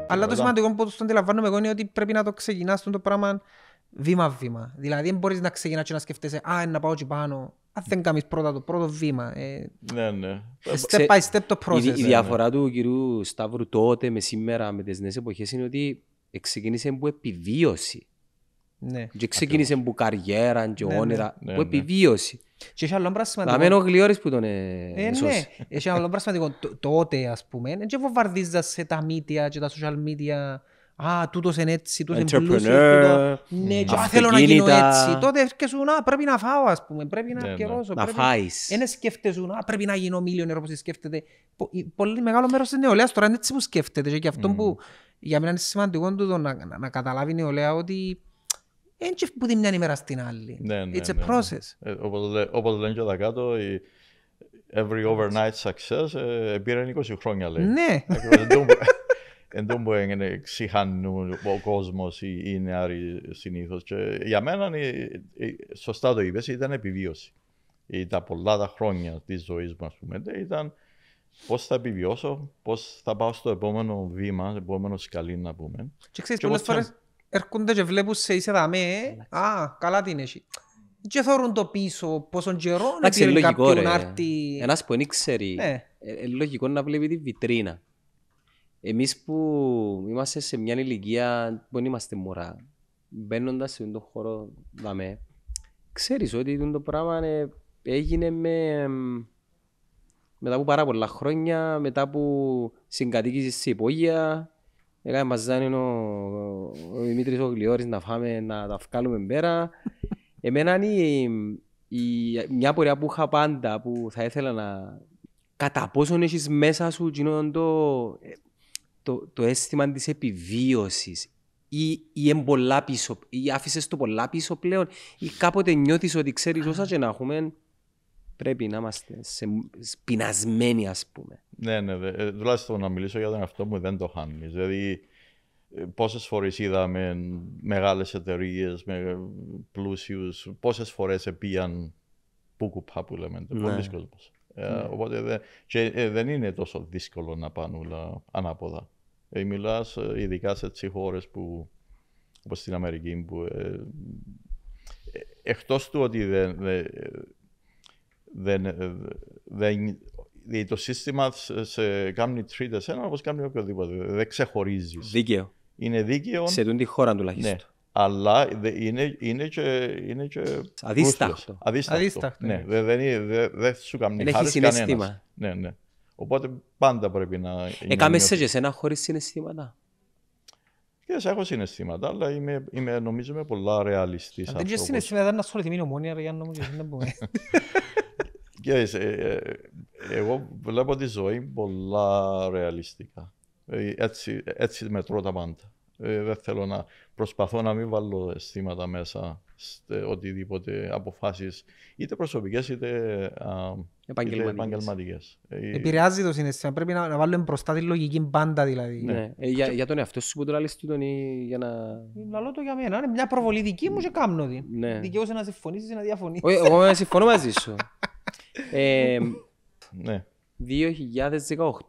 αλλά το σημαντικό που το αντιλαμβάνομαι εγώ είναι ότι πρέπει να το ξεκινάς το πράγμα βήμα-βήμα. Δηλαδή, δεν μπορείς να ξεκινάς και να σκεφτέσαι «Α, να πάω και πάνω». Αν δεν κάνεις πρώτα το πρώτο βήμα. Ε, ναι, ναι. Ε, step by step Η, ε, ναι. διαφορά του κυρίου Σταύρου τότε με σήμερα, με τις νέες εποχές, είναι ότι ξεκίνησε από επιβίωση. Ναι. Και ξεκίνησε που καριέρα και ναι, ναι. όνειρα, ναι, που ναι. επιβίωση. Και έχει άλλο πράγμα. Να μένω γλυόρης που τον ε, ε, ναι. Έχει άλλο πράγμα τότε, ας πούμε, και βοβαρδίζα σε τα μύτια και τα social media. Α, τούτος είναι έτσι, τούτος είναι πλούσιος. Ναι, και mm. θέλω να γίνω έτσι. Τότε έρχεσαι, να, πρέπει να φάω, ας πούμε, πρέπει να κερώσω. Να φάεις. Δεν σκέφτεσουν, α, πρέπει να γίνω μίλιον, όπως σκέφτεται. Πολύ μεγάλο μέρος της νεολαίας τώρα είναι έτσι που σκέφτεται. Και αυτό mm. που για μένα είναι σημαντικό να, να καταλάβει η νεολαία ότι δεν και που τη μια ημέρα στην άλλη. Ναι, ναι, It's a ναι, ναι. process. Ε, όπως λένε και τα κάτω, every overnight success ε, πήρε 20 χρόνια λέει. Ναι. Εν τω που ξηχανούν ο κόσμος ή οι νεαροί συνήθως. Για μένα, ε, σωστά το είπες, ήταν επιβίωση. Τα πολλά τα χρόνια της ζωής μου, ας πούμε, ήταν πώς θα επιβιώσω, πώς θα πάω στο επόμενο βήμα, στο επόμενο σκαλί να πούμε. Και ξέρεις, πολλές φορές έρχονται και βλέπουν σε είσαι δαμέ, α, καλά την έχει. Και θεωρούν το πίσω πόσον καιρό να πήρε κάποιον άρτη. Ένας που δεν ξέρει, είναι ε, ε, λογικό να βλέπει τη βιτρίνα. Εμείς που είμαστε σε μια ηλικία που είμαστε μωρά, μπαίνοντας σε αυτόν τον χώρο, δαμέ, ξέρεις ότι το πράγμα ε, έγινε με, μετά από πάρα πολλά χρόνια, μετά που συγκατοίκησες σε υπόγεια, Έκανε μας ο, ο Δημήτρης ο να φάμε, να τα βγάλουμε πέρα. [LAUGHS] Εμένα η, η, μια πορεία που είχα πάντα που θα ήθελα να... Κατά πόσο έχεις μέσα σου το, το, το αίσθημα της επιβίωσης ή, ή, εμπολά ή άφησες το πολλά πίσω πλέον ή κάποτε νιώθεις ότι ξέρεις όσα και να έχουμε πρέπει να είμαστε σε... πεινασμένοι, ας πούμε. Ναι, ναι. Δε. Ε, τουλάχιστον να μιλήσω για τον εαυτό μου δεν το χάνεις. Δηλαδή, ε, πόσες φορές είδαμε μεγάλες εταιρείες, με πλούσιους, πόσες φορές επίαν πούκουπα που λέμε. Ναι. Πολύ δύσκολο. Ε, ναι. οπότε δεν είναι τόσο δύσκολο να πάνε όλα ανάποδα. Ε, Μιλάς ειδικά σε χώρες που, όπως στην Αμερική, που εκτός του ότι δεν, δεν, ε, δεν, δηλαδή το σύστημα σε κάνει treat εσένα όπως κάνει οποιοδήποτε. Δεν ξεχωρίζεις. Δίκαιο. Είναι δίκαιο. Σε τούν τη χώρα τουλάχιστον. Ναι. Αλλά είναι, είναι και. Είναι και αδίσταχτο. αδίσταχτο. Αδίσταχτο. Ναι, δεν, δεν, δεν, δεν σου κάνει χάρη κανένα. Ναι, ναι. Οπότε πάντα πρέπει να. Έκαμε ε, σε και εσένα χωρίς συναισθήματα. Κοίτας, έχω συναισθήματα, αλλά είμαι, είμαι νομίζω είμαι πολλά ρεαλιστής. Αν δεν είσαι συναισθήματα, Δεν ασχοληθεί με ομόνια, για να μου, δεν [LAUGHS] Yes, ε, ε, εγώ βλέπω τη ζωή πολλά ρεαλιστικά. Ε, έτσι, έτσι μετρώ τα πάντα. Δεν θέλω να προσπαθώ να μην βάλω αισθήματα μέσα σε οτιδήποτε αποφάσεις είτε προσωπικές είτε επαγγελματικέ. Επηρεάζει το συναισθήμα. Πρέπει να, να βάλουμε μπροστά τη λογική πάντα δηλαδή. Ναι. ναι. Ε, για, για, τον εαυτό σου που το λέει για να... Να λέω το για μένα. Είναι μια προβολή δική μου και κάμνο. Ναι. να συμφωνήσεις ή να Όχι, Εγώ συμφωνώ μαζί σου. [LAUGHS] ναι.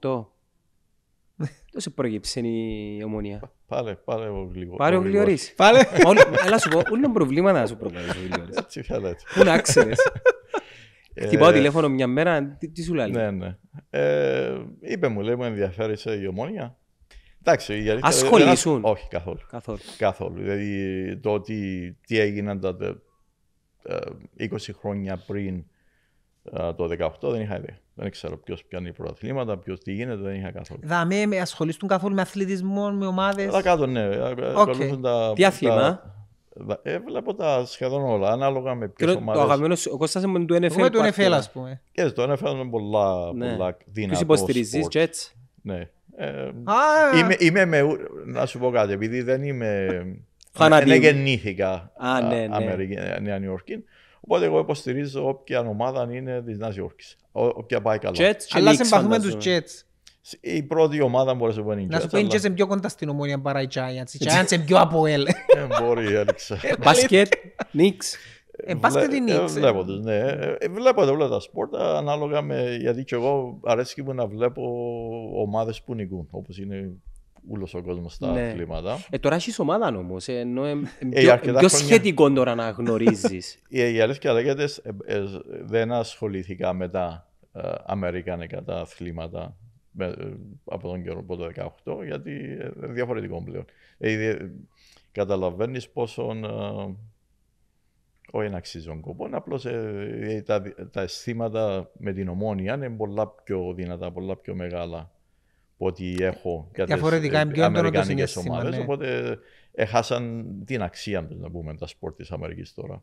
2018. Τόσο πρόγεψε η ομονία. Πάλε, πάλε ο γλυκό. Πάρε ο γλυκόρης. Πάλε. Αλλά σου πω, είναι προβλήματα να σου προκαλείς ο Έτσι θα λέτε. Πού να ξέρεις. Ε, Χτυπάω τηλέφωνο μια μέρα, τι σου λέει. Ναι, ναι. Ε, είπε μου, λέει, μου ενδιαφέρει η ομόνια. Εντάξει, Ασχολήσουν. Όχι, καθόλου. Καθόλου. καθόλου. Δηλαδή το ότι τι έγιναν τα 20 ε, χρόνια πριν το 2018 δεν είχα ιδέα. Δεν ξέρω ποιος πιάνει πρωταθλήματα, ποιος τι γίνεται, δεν είχα καθόλου. Δαμέ, με ασχολήσουν καθόλου με αθλητισμό, με ομάδες. Τα κάτω, ναι. Okay. Τα, τι αθλήμα. Τα, ε, βλέπω τα σχεδόν όλα, ανάλογα με ποιες ομάδε. Το αγαπημένος ο Κώστας είναι το NFL. Εγώ το NFL, α πούμε. Και το NFL είναι πολλά, ναι. πολλά δυνατό. Του υποστηρίζεις, Jets. Ναι. Ε, είμαι, είμαι με, να σου πω κάτι, επειδή δεν είμαι. Δεν ναι, γεννήθηκα ναι, ναι. Αμερική, ε, Νέα Νιόρκη. Οπότε εγώ υποστηρίζω όποια ομάδα είναι της Νέας Υόρκης. Όποια πάει καλά. Jets, Αλλά συμπαθούμε του Jets. Η πρώτη ομάδα μπορεί να σου η είναι Να σου πει είναι πιο κοντά στην ομόνια παρά οι Giants. Οι Giants είναι πιο από ελ. Μπορεί, έλεξα. Ε, Μπασκετ, Νίξ. Ε, μπάσκετ ή Νίξ. Ε, βλέπω τους, ναι. Βλέπω τα τα ανάλογα με... Γιατί και εγώ και μου να βλέπω ομάδες που νικούν. είναι Ούλος ο κόσμος στα ναι. αθλήματα. Ε, τώρα έχεις ομάδα όμως. Ε, ενώ ε, ε πιο, ε, σχετικό τώρα να γνωρίζεις. [LAUGHS] η αλήθεια ε, δεν ασχολήθηκα με τα αμερικανικά τα αθλήματα από τον καιρό από το 2018, γιατί ε, διαφορετικό πλέον. Καταλαβαίνει πόσο όχι να αξίζει τον κόπο, απλώ τα, τα αισθήματα με την ομόνια είναι πολλά πιο δυνατά, πολλά πιο μεγάλα ό,τι έχω για τις αμερικανικέ ομάδε. Οπότε ε, έχασαν την αξία του, να πούμε, τα σπορ της Αμερικής τώρα.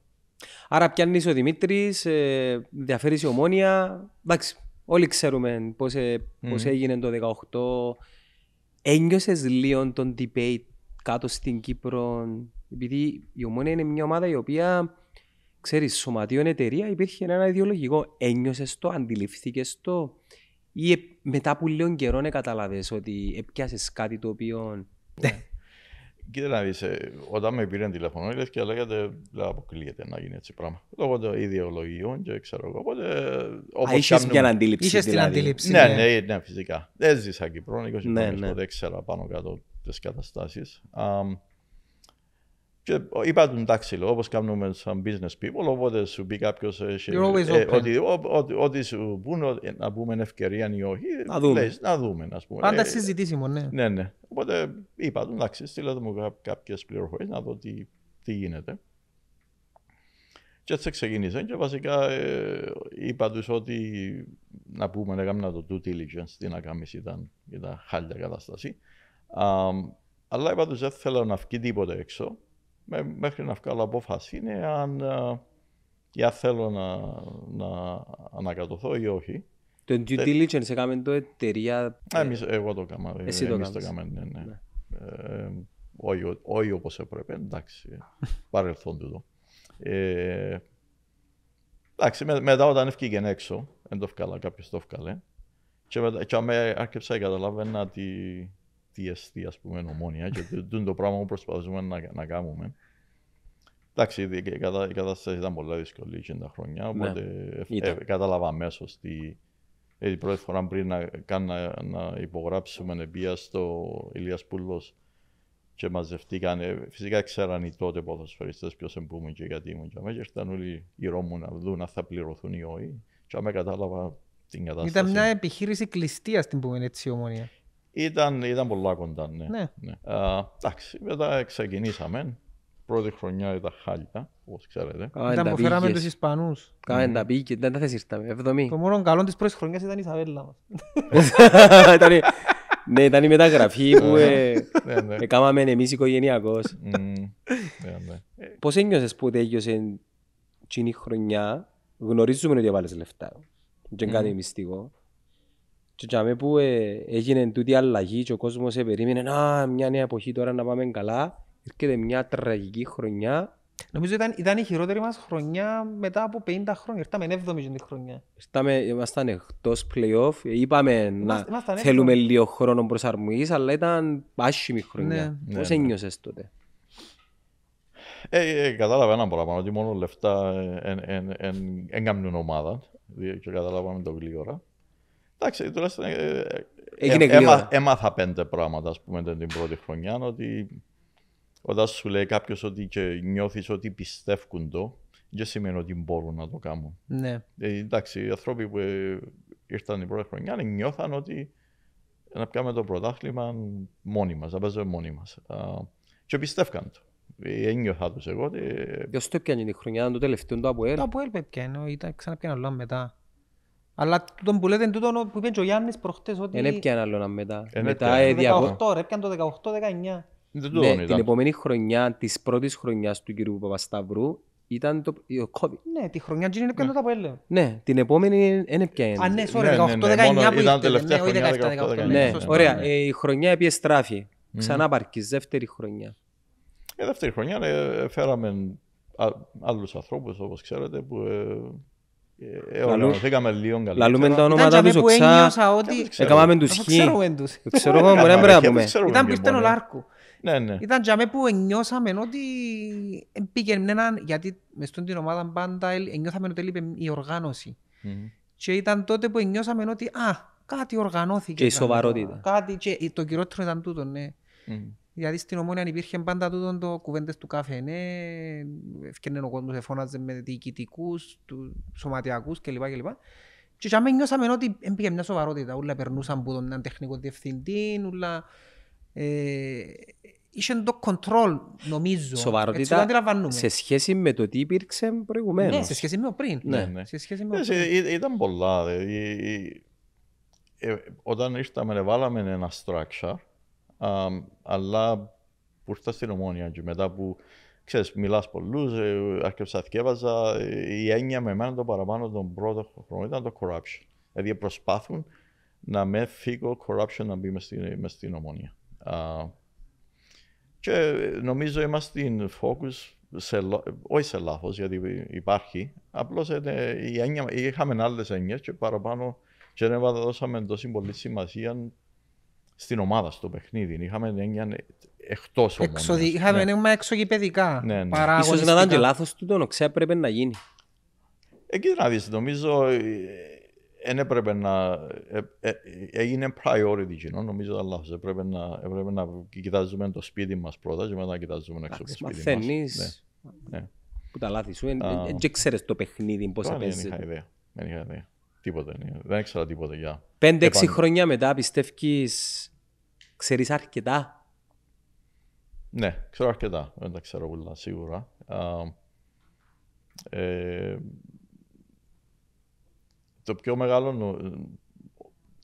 Άρα πιάνει ο Δημήτρης, ε, διαφέρεις η ομόνια. Εντάξει, όλοι ξέρουμε πώς ε, έγινε το 2018. Ένιωσες λίγο τον debate κάτω στην Κύπρο, επειδή η ομόνια είναι μια ομάδα η οποία ξέρεις, σωματείων εταιρεία υπήρχε ένα ιδεολογικό. Ένιωσες το, αντιληφθήκες το ή μετά από λίγο καιρό να καταλάβεις ότι έπιασες κάτι το οποίο... Ναι. Ε. Κοίτα να δεις, ε, όταν με πήραν τηλεφωνό, λες και λέγατε, λέω, αποκλείεται να γίνει έτσι πράγμα. Λόγω των ιδεολογιών και ξέρω εγώ, οπότε... Ε, Α, είχες μια αντίληψη είχες δηλαδή. την αντίληψη. Ναι, ναι, ναι, ναι, φυσικά. Δεν ζήσα Κυπρό, ναι, ναι. δεν ξέρω πάνω κάτω τις καταστάσεις. Um, και είπα του εντάξει, λέω, όπως κάνουμε σαν business people, οπότε σου πει κάποιος ε, ε, ότι σου πούν ε, να πούμε ευκαιρία ή όχι, να δούμε, να δούμε ας πούμε. Πάντα συζητήσιμο, ναι. Ναι, ναι. Οπότε είπα του εντάξει, στείλα μου κάποιες πληροφορίες να δω τι, γίνεται. Και έτσι ξεκίνησαν και βασικά ε, είπα τους ότι να πούμε να κάνουμε το due diligence, τι να κάνουμε ήταν, ήταν χάλια κατάσταση. Α, αλλά είπα τους δεν θέλω να βγει τίποτα έξω, μέχρι να βγάλω απόφαση είναι αν ε, για θέλω να, να ανακατωθώ ή όχι. Το due diligence έκαμε το εταιρεία... Ε, εμείς, εγώ το έκαμε. Εσύ το έκαμε. το έκαμες, ναι, ναι. ναι. Ε, όχι, όχι έπρεπε, εντάξει, ε, [LAUGHS] παρελθόν τούτο. Ε, εντάξει, με, μετά όταν έφυγε έξω, δεν το έφυγα, κάποιος το έφκαλε. Και μετά και άρχισα να καταλαβαίνω ότι αστείεστη, ας πούμε, ομόνια και το πράγμα που προσπαθούμε να, να κάνουμε. Εντάξει, η, κατάσταση ήταν πολύ δύσκολη και τα χρόνια, ναι. οπότε ναι, ε, ε, κατάλαβα αμέσως τι... Ε, πρώτη φορά πριν να, καν να, να υπογράψουμε πήγα στο Ηλίας Πουλο και μαζευτήκαν. Φυσικά ξέραν οι τότε ποδοσφαιριστές Ποιος εμπούμε και γιατί ήμουν και αμέσως Ήταν όλοι οι Ρώμοι να δουν αν θα πληρωθούν ή όχι. Και άμα κατάλαβα την κατάσταση. Ήταν μια επιχείρηση κλειστή, ας την πούμε έτσι, η ομονία. Ήταν, ήταν πολλά κοντά, ναι. ναι. ναι. Α, εντάξει, μετά ξεκινήσαμε. Πρώτη χρονιά ήταν χάλια, όπως ξέρετε. Ήταν που φέραμε τους Ισπανούς. Κάμε ναι. τα πήγες, δεν τα θες ήρθαμε, εβδομή. Το μόνο καλό της πρώτης χρονιάς ήταν η Ισαβέλα μας. [LAUGHS] Ναι, ήταν η μεταγραφή που ε, ναι, ναι. Ε, έκαναμε εμείς οικογενειακώς. Πώς ένιωσες που τέλειωσε την χρονιά, γνωρίζουμε ότι έβαλες λεφτά. Δεν κάνει μυστικό. Και για που ε, έγινε τούτη αλλαγή και ο κόσμος ε, περίμενε «Α, μια νέα εποχή τώρα να πάμε καλά» έρχεται μια τραγική χρονιά. Νομίζω ήταν, ήταν η χειρότερη μας χρονιά μετά από 50 χρόνια. Ήρθαμε 7η χρονιά. Ήρθαμε, ήμασταν εκτός play-off. Είπαμε είμαστε, να θέλουμε λίγο χρόνο προσαρμογής, αλλά ήταν άσχημη χρονιά. Ναι, ναι. Πώς ναι, ένιωσες ναι. τότε. Ε, ε, κατάλαβα ένα πράγμα, ότι μόνο λεφτά ε, ε, ομάδα. Και καταλάβαμε το γλυόρα. Εντάξει, τουλάχιστον. Ε, ε, Έγινε ε, έμαθα πέντε πράγματα, ας πούμε, την πρώτη χρονιά. Ότι όταν σου λέει κάποιος ότι νιώθεις ότι πιστεύουν το, δεν σημαίνει ότι μπορούν να το κάνουν. Ναι. Ε, εντάξει, οι άνθρωποι που ε, ήρθαν την πρώτη χρονιά νιώθαν ότι να πιάμε το πρωτάθλημα μόνοι μας, να παίζουμε μόνοι μας. Και πιστεύκαν το. Ένιωθα τους εγώ. Ποιος το έπιανε η χρονιά, το τελευταίο, το Αποέλ. Το Αποέλ έπιανε, ήταν ξαναπιάνε μετά. Αλλά τούτο που λέτε τούτο που είπε ο Γιάννης προχτές ότι... Εν έπιαν άλλο μετά. Μετά έπιαν το 18, έπιανε το 18-19. Ναι, την επόμενη χρονιά, της πρώτης χρονιάς του κύριου Παπασταύρου, ήταν το COVID. Ναι, τη χρονιά Τζίνι έπιανε ναι. το Ταπέλε. Ναι, την επόμενη δεν έπιανε. Α, ναι, sorry, 18-19 ναι, ναι, που ήταν τελευταία χρονιά, 18-19. Ναι, ωραία, ε, η χρονιά έπιε στράφη. Ξανά παρκής, δεύτερη χρονιά. Η ε, δεύτερη χρονιά φέραμε άλλους ανθρώπους, όπως ξέρετε, που ε, ε, λαλούμε τα ονόματα τους οξά, έκαναμε ε, τους χι. Ξέρω εγώ, μπορεί να πρέπει να πούμε. Ήταν πίρτεν ο Λάρκου. Ναι, ναι. Ήταν τζαμέ που νιώσαμε ότι πήγαινε έναν, γιατί μες τόν την ομάδα πάντα νιώθαμε ότι έλειπε η οργάνωση. Και ήταν τότε που νιώσαμε ότι α, κάτι οργανώθηκε. Και η σοβαρότητα. Κάτι, και το κυριότερο ήταν τούτο, ναι. Γιατί στην ομόνια υπήρχε πάντα τούτο το κουβέντες του καφενέ, ευκαιρνέν ναι», ο κόσμος εφώναζε με διοικητικούς, του σωματιακούς κλπ. κλπ. Και όταν νιώσαμε ότι έμπαιγε μια σοβαρότητα, όλα περνούσαν από τον τεχνικό διευθυντή, όλα. Ε, είχε το control, νομίζω. Σοβαρότητα Έτσι, σε σχέση με το τι υπήρξε προηγουμένως. Ναι, σε σχέση με το πριν. Ναι, ναι. Σε σχέση με το πριν. Ήταν πολλά. Δε. ε, όταν ήρθαμε, βάλαμε ένα structure αλλά που ήρθα στην Ομόνια και μετά που ξέρεις, μιλάς πολλούς, ε, να θυκεύαζα, η έννοια με εμένα το παραπάνω τον πρώτο χρόνο ήταν το corruption. Δηλαδή προσπάθουν να με φύγω corruption να μπει μες στην, Ομόνια. και νομίζω είμαστε in focus, σε, όχι σε λάθος, γιατί υπάρχει, Απλώς ε, είχαμε άλλες έννοιες και παραπάνω και δεν δώσαμε τόση πολύ σημασία στην ομάδα, στο παιχνίδι. Είχαμε έννοια εκτός ομάδα. Ναι. Είχαμε ναι. έννοια εξωγηπαιδικά. Ναι, ναι. Ίσως να ήταν και λάθο του τον οξέα πρέπει να γίνει. Εκεί να δεις, νομίζω δεν ε, έπρεπε να. Ε, ε, έγινε priority κοινό, νομίζω ήταν λάθος. Έπρεπε να, κοιτάζουμε το σπίτι μας πρώτα και μετά να κοιτάζουμε έξω από το σπίτι Μαθαίνεις. Ναι, ναι. Που τα λάθη σου, δεν ξέρεις το παιχνίδι, πώς θα παίζει. Δεν είχα ιδέα. Τίποτα. Δεν ήξερα τίποτα για. Πέντε-έξι χρόνια μετά πιστεύει. ξέρεις αρκετά. Ναι, ξέρω αρκετά. Δεν τα ξέρω πολλά σίγουρα. Ε, το πιο μεγάλο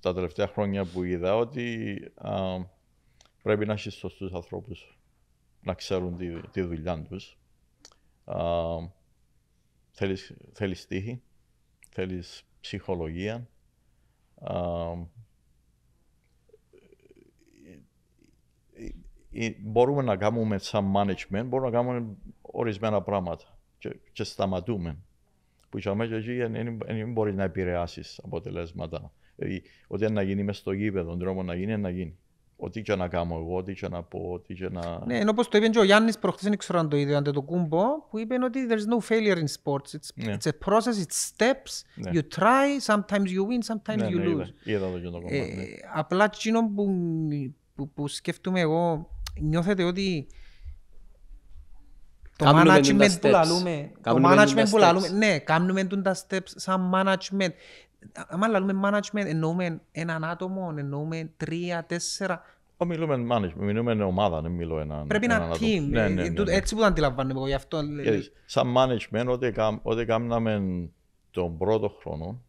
τα τελευταία χρόνια που είδα ότι πρέπει να έχεις σωστούς ανθρώπους να ξέρουν τη, τη δουλειά τους. Θέλεις θέλεις τύχη, θέλεις ψυχολογία. Ε, ε, ε, μπορούμε να κάνουμε σαν management, μπορούμε να κάνουμε ορισμένα πράγματα και, και σταματούμε. Που είσαι αμέσως εκεί δεν μπορείς να επηρεάσεις αποτελέσματα. Ότι να γίνει μέσα στο γήπεδο, τον τρόπο να γίνει, να γίνει. Ό,τι και να κάνω εγώ, ό,τι και να πω, ό,τι και να... Ναι, ενώ όπως το είπε και ο Γιάννης προχθές, δεν ξέρω αν το είδε, αν το κούμπο, που είπε ότι there's no failure in sports. It's, ναι. it's a process, it's steps. Ναι. You try, sometimes you win, sometimes ναι, you ναι, lose. Είδα, είδα το και το κομμάτι. Ε, ναι. Απλά εκείνο που, που, που σκέφτομαι εγώ, νιώθετε ότι το κάνουμε management που λαλούμε, το management που λαλούμε, ναι, κάνουμε τα steps σαν management. Αν λέμε management, εννοούμε έναν άτομο, εννοούμε τρία, τέσσερα. Όχι Μιλούμε management, μιλούμε ομάδα, δεν μιλώ έναν. Πρέπει να team. Ναι, ναι, ε, ναι, ναι, Έτσι που το αντιλαμβάνομαι εγώ γι' αυτό. Σαν management, ό,τι κάναμε τον πρώτο χρόνο,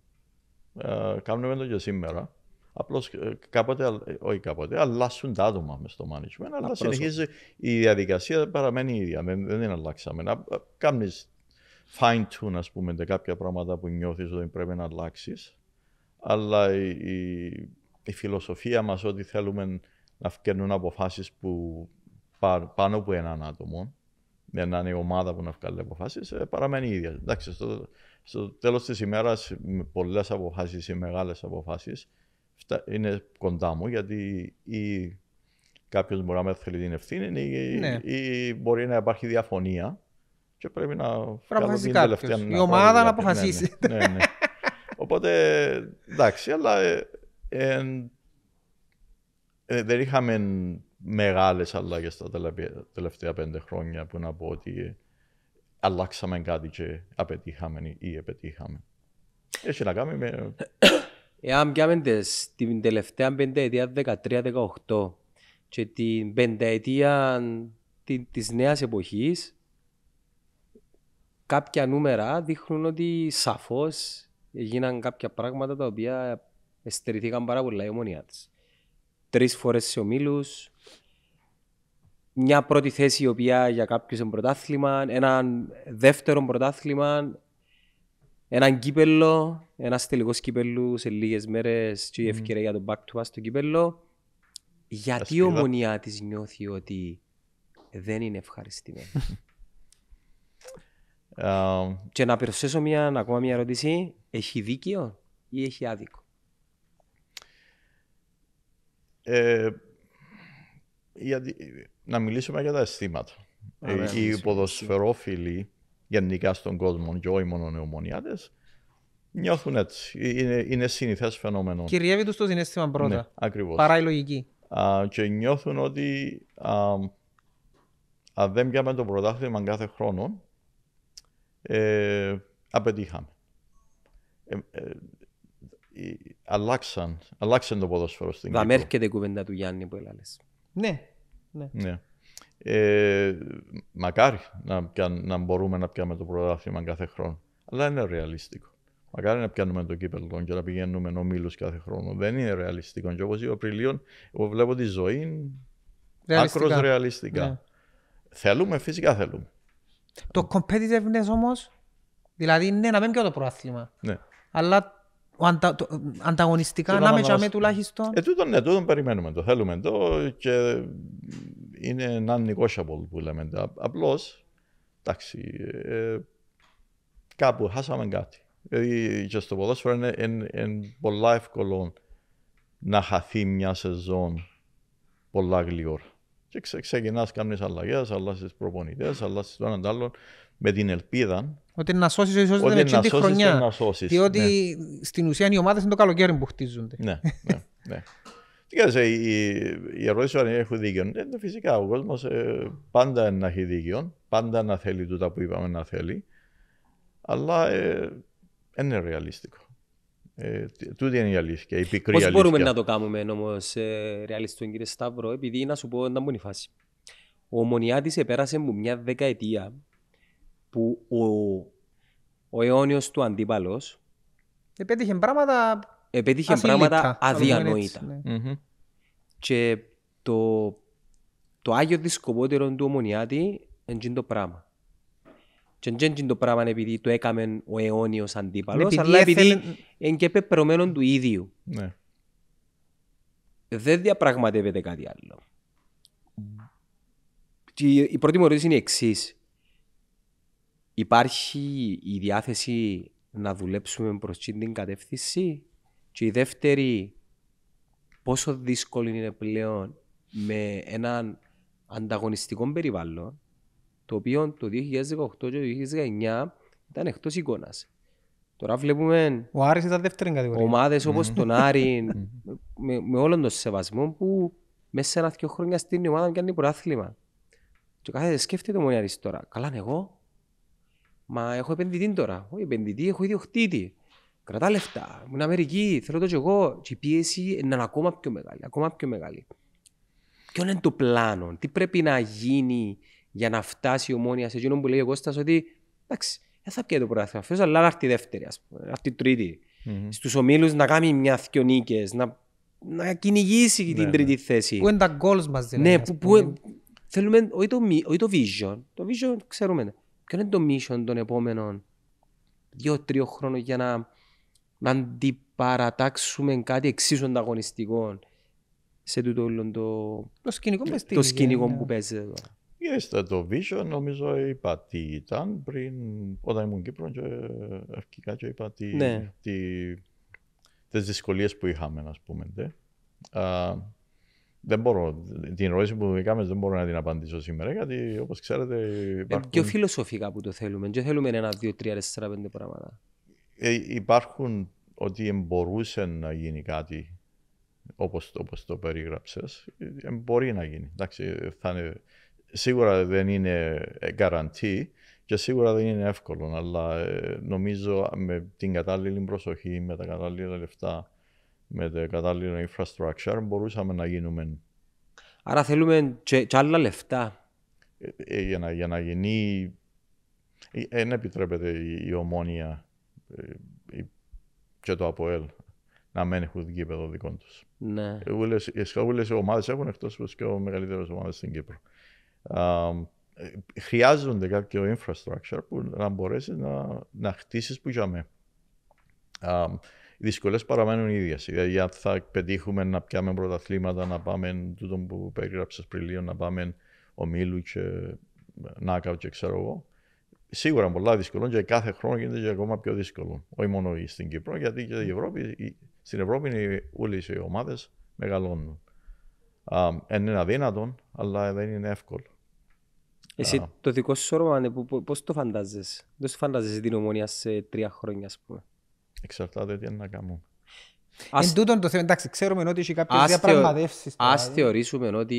ε, κάνουμε το και σήμερα. Απλώς ε, κάποτε, όχι κάποτε, αλλάσουν τα άτομα μες στο management, αλλά συνεχίζει η διαδικασία παραμένει η ίδια. Δεν είναι αλλάξαμε. Κάνεις fine tune, ας πούμε, τα κάποια πράγματα που νιώθεις ότι πρέπει να αλλάξεις. Αλλά η, η, η, φιλοσοφία μας ότι θέλουμε να φτιάχνουν αποφάσεις που πάνω από έναν άτομο, με να είναι η ομάδα που να βγάλει αποφάσεις, ε, παραμένει η ίδια. Εντάξει, στο, στο τέλος της ημέρας, πολλές αποφάσεις ή μεγάλες αποφάσεις είναι κοντά μου γιατί ή κάποιος μπορεί να με θέλει την ευθύνη ή, ναι. ή μπορεί να υπάρχει διαφωνία και πρέπει να φτιάξει Η ομάδα δηλαδή. να αποφασίσει. Ναι ναι. ναι, ναι, Οπότε, εντάξει, αλλά ε, ε, δεν είχαμε μεγάλες αλλαγές τα τελευταία πέντε χρόνια που να πω ότι αλλάξαμε κάτι και απετύχαμε ή επετύχαμε. Έχει να κάνει με... Εάν πιάμε την τελευταία πενταετία 13-18 και την πενταετία της νέας εποχής, κάποια νούμερα δείχνουν ότι σαφώς γίνανε κάποια πράγματα τα οποία εστερηθήκαν πάρα πολύ, η ομονία της. Τρεις φορές σε ομίλους, μια πρώτη θέση η οποία για κάποιους είναι πρωτάθλημα, ένα δεύτερο πρωτάθλημα, έναν κύπελο, ένας τελικός κύπελο σε λίγες μέρες και η ευκαιρία για τον back to στο κύπελο. Γιατί η ομονία της νιώθει ότι δεν είναι ευχαριστημένη. [LAUGHS] Uh, και να προσθέσω μια, ακόμα μια ερώτηση. Έχει δίκιο ή έχει άδικο. Ε, γιατί, να μιλήσουμε για τα αισθήματα. ε, οι ναι, ποδοσφαιρόφιλοι γενικά στον κόσμο και όχι μόνο νεομονιάτες νιώθουν έτσι. Είναι, είναι συνηθές φαινόμενο. Κυριεύει τους το συνέστημα πρώτα. Ναι, ακριβώς. Παρά η λογική. και νιώθουν ότι αν δεν πιάμε το πρωτάθλημα κάθε χρόνο, ε, απετύχαμε. Ε, ε, ε, αλλάξαν, αλλάξαν το ποδόσφαιρο στην Κύπρο. έρχεται η κουβέντα του Γιάννη που έλαλες. Ναι. ναι. ναι. Ε, μακάρι να, μπορούμε να πιάμε το πρωτάθλημα κάθε χρόνο. Αλλά είναι ρεαλιστικό. Μακάρι να πιάνουμε το κύπελο και να πηγαίνουμε ομίλους κάθε χρόνο. Δεν είναι ρεαλιστικό. Και όπως είπε ο εγώ βλέπω τη ζωή άκρος ρεαλιστικά. Ναι. Θέλουμε, φυσικά θέλουμε. Το competitiveness όμως, δηλαδή ναι, να μην πιω το προάθλημα. Ναι. Αλλά ο αντα, το, ανταγωνιστικά να με τουλάχιστον. Ε, τούτον, ναι, τούτον περιμένουμε, το θέλουμε το και είναι non-negotiable που λέμε. Απλώς, εντάξει, ε, κάπου χάσαμε κάτι. Δηλαδή, και στο ποδόσφαιρο είναι, είναι, είναι πολύ εύκολο να χαθεί μια σεζόν πολλά γλυόρα και ξε, ξεκινάς κάνεις αλλαγές, αλλάζεις προπονητές, αλλάζεις το έναν τ' άλλον με την ελπίδα. Ότι να σώσεις ίσω δεν είναι τη χρονιά. Να σώσεις, διότι ναι. στην ουσία οι ομάδες είναι το καλοκαίρι που χτίζονται. Ναι, ναι. ναι. Κοίταξε, οι, ερωτήσει αν έχουν δίκιο. Ε, ναι, φυσικά, ο κόσμος ε, πάντα να έχει δίκιο, πάντα να θέλει τούτα που είπαμε να θέλει. Αλλά ε, είναι ρεαλιστικό. Ε, τούτη είναι η αλήθεια, η πικρή Πώς μπορούμε να το κάνουμε όμω ε, κύριε Σταύρο, επειδή να σου πω να μου φάση. Ο Μονιάτης επέρασε μου μια δεκαετία που ο, ο του αντίπαλος επέτυχε πράγματα, επέτυχε αδιανοήτα. Ναι. Και το, το άγιο δισκοπότερο του Ομονιάτη είναι το πράγμα και δεν είναι το πράγμα επειδή το έκαμε ο αιώνιος αντίπαλος, αλλά επειδή είναι και πεπρωμένο του ίδιου. Ναι. Δεν διαπραγματεύεται κάτι άλλο. Και η πρώτη μου ερώτηση είναι η εξής. Υπάρχει η διάθεση να δουλέψουμε προς την κατεύθυνση και η δεύτερη πόσο δύσκολη είναι πλέον με έναν ανταγωνιστικό περιβάλλον το οποίο το 2018 και το 2019 ήταν εκτός εικόνας. Τώρα βλέπουμε. Ο Άρης ήταν δεύτερη κατηγορία. Ομάδες όπως mm. τον Άρη, με, με όλον τον σεβασμό που μέσα σε ένα-δυο χρόνια στην ομάδα μου κάνει πρωτάθλημα. Και κάθεται, σκέφτεται μόνο η τώρα. Καλά, ναι, εγώ. Μα έχω επενδυτή τώρα. Όχι επενδυτή, έχω ιδιοκτήτη. Κρατά λεφτά. Μου είναι Αμερική. Θέλω το και εγώ. Και η πίεση είναι ακόμα πιο μεγάλη. Ακόμα πιο μεγάλη. Ποιο είναι το πλάνο, τι πρέπει να γίνει για να φτάσει η ομόνια σε εκείνο που λέει ο Κώστας ότι εντάξει, δεν θα πιέζει το πρωτάθλημα φέτος, αλλά να έρθει η δεύτερη, ας πούμε, να έρθει τρίτη. Mm-hmm. Στους ομίλους να κάνει μια θκιονίκε, να, να κυνηγήσει ναι, την τρίτη ναι. θέση. Που είναι τα goals μας δηλαδή. Ναι, που, που, θέλουμε, όχι το, όχι το vision, το vision ξέρουμε. Ναι. Ποιο είναι το mission των επόμενων δύο-τρία χρόνων για να, να αντιπαρατάξουμε κάτι εξίσου ανταγωνιστικό σε τούτο το, το σκηνικό, το σκηνικό ναι. που παίζεται. Είστε το Vision, νομίζω είπα τι ήταν πριν, όταν ήμουν Κύπρο και ε, αρχικά και είπα τι, ναι. τι, τις δυσκολίες που είχαμε, ας πούμε. Α, δεν μπορώ, την ερώτηση που είχαμε δεν μπορώ να την απαντήσω σήμερα, γιατί όπως ξέρετε ε, υπάρχουν... Ε, φιλοσοφικά που το θέλουμε, και θέλουμε ένα, δύο, τρία, τέσσερα, πέντε πράγματα. Ε, υπάρχουν ότι μπορούσε να γίνει κάτι όπως, όπως το περιγράψες, ε, μπορεί να γίνει. Εντάξει, θα είναι σίγουρα δεν είναι γαραντή ε, και σίγουρα δεν είναι εύκολο, αλλά ε, νομίζω με την κατάλληλη προσοχή, με τα κατάλληλα λεφτά, με την κατάλληλα infrastructure μπορούσαμε να γίνουμε. Άρα θέλουμε και, και άλλα λεφτά. Ε, για, να, γίνει... Δεν επιτρέπεται η, η ομόνια και το ΑΠΟΕΛ να μην έχουν γήπεδο δικό τους. Ναι. οι ομάδες έχουν εκτός από ο πιο μεγαλύτερες στην Κύπρο. Ε, χρειάζονται κάποιο infrastructure που να μπορέσεις να, να χτίσεις που για οι δυσκολίες παραμένουν ίδιες. Δηλαδή, αν θα πετύχουμε να πιάμε πρωταθλήματα, να πάμε τούτο που περιγράψα πριν λίγο, να πάμε Μίλου και ε, νάκαου και ξέρω εγώ. Σίγουρα πολλά δύσκολο και κάθε χρόνο γίνεται και ακόμα πιο δύσκολο. Όχι μόνο στην Κύπρο, γιατί και στην Ευρώπη, στην Ευρώπη είναι όλε οι ομάδες μεγαλώνουν. Είναι αδύνατον, αλλά δεν είναι εύκολο. Εσύ το δικό σου όρομα, πώς το φαντάζεσαι. Δεν σου φαντάζεσαι την ομόνια σε τρία χρόνια, ας πούμε. Εξαρτάται τι να κάνω. Ας... Εν τούτον το θέμα, εντάξει, ξέρουμε ότι έχει κάποιες διαπραγματεύσει. Ας ε. θεωρήσουμε ότι.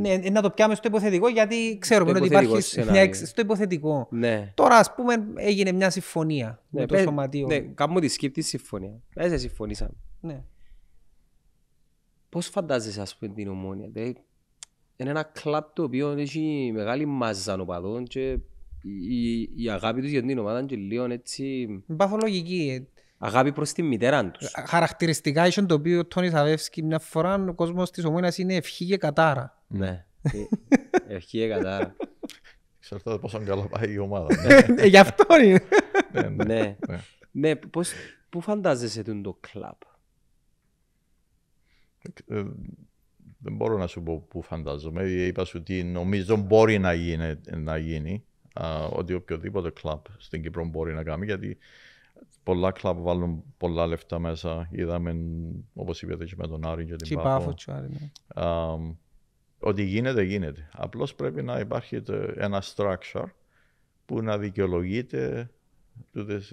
Ναι, ε, να το πιάμε στο υποθετικό, γιατί ξέρουμε ότι υπάρχει. εξ... στο υποθετικό. Ναι. Τώρα, ας πούμε, έγινε μια συμφωνία ναι, με το πέ... σωματείο. Ναι, κάπου τη σκύπτη συμφωνία. Δεν συμφωνήσαμε. Ναι. Πώς φαντάζεσαι, ας πούμε, την ομόνια. Δηλαδή, είναι ένα κλαμπ το οποίο έχει μεγάλη μάζα νοπαδών και η, η αγάπη τους για την ομάδα είναι και λίγο έτσι... Παθολογική. Αγάπη προς τη μητέρα τους. Χαρακτηριστικά είσαι το οποίο ο Τόνι Αβεύσκη μια φορά ο κόσμος της ομόνας είναι ευχή και κατάρα. Ναι, ε, ευχή και κατάρα. Ξέρω πόσο καλά πάει η ομάδα. Ναι. Ε, ε, γι' αυτό είναι. Ναι, ναι. ναι. Πού φαντάζεσαι το κλαμπ δεν μπορώ να σου πω που φαντάζομαι. Είπα σου ότι νομίζω μπορεί να γίνει, να γίνει ότι οποιοδήποτε κλαμπ στην Κύπρο μπορεί να κάνει, γιατί πολλά κλαμπ βάλουν πολλά λεφτά μέσα. Είδαμε, όπως είπατε, και με τον Άρη και την Πάφο. Ναι. Ότι γίνεται, γίνεται. Απλώς πρέπει να υπάρχει ένα structure που να δικαιολογείται τούτες,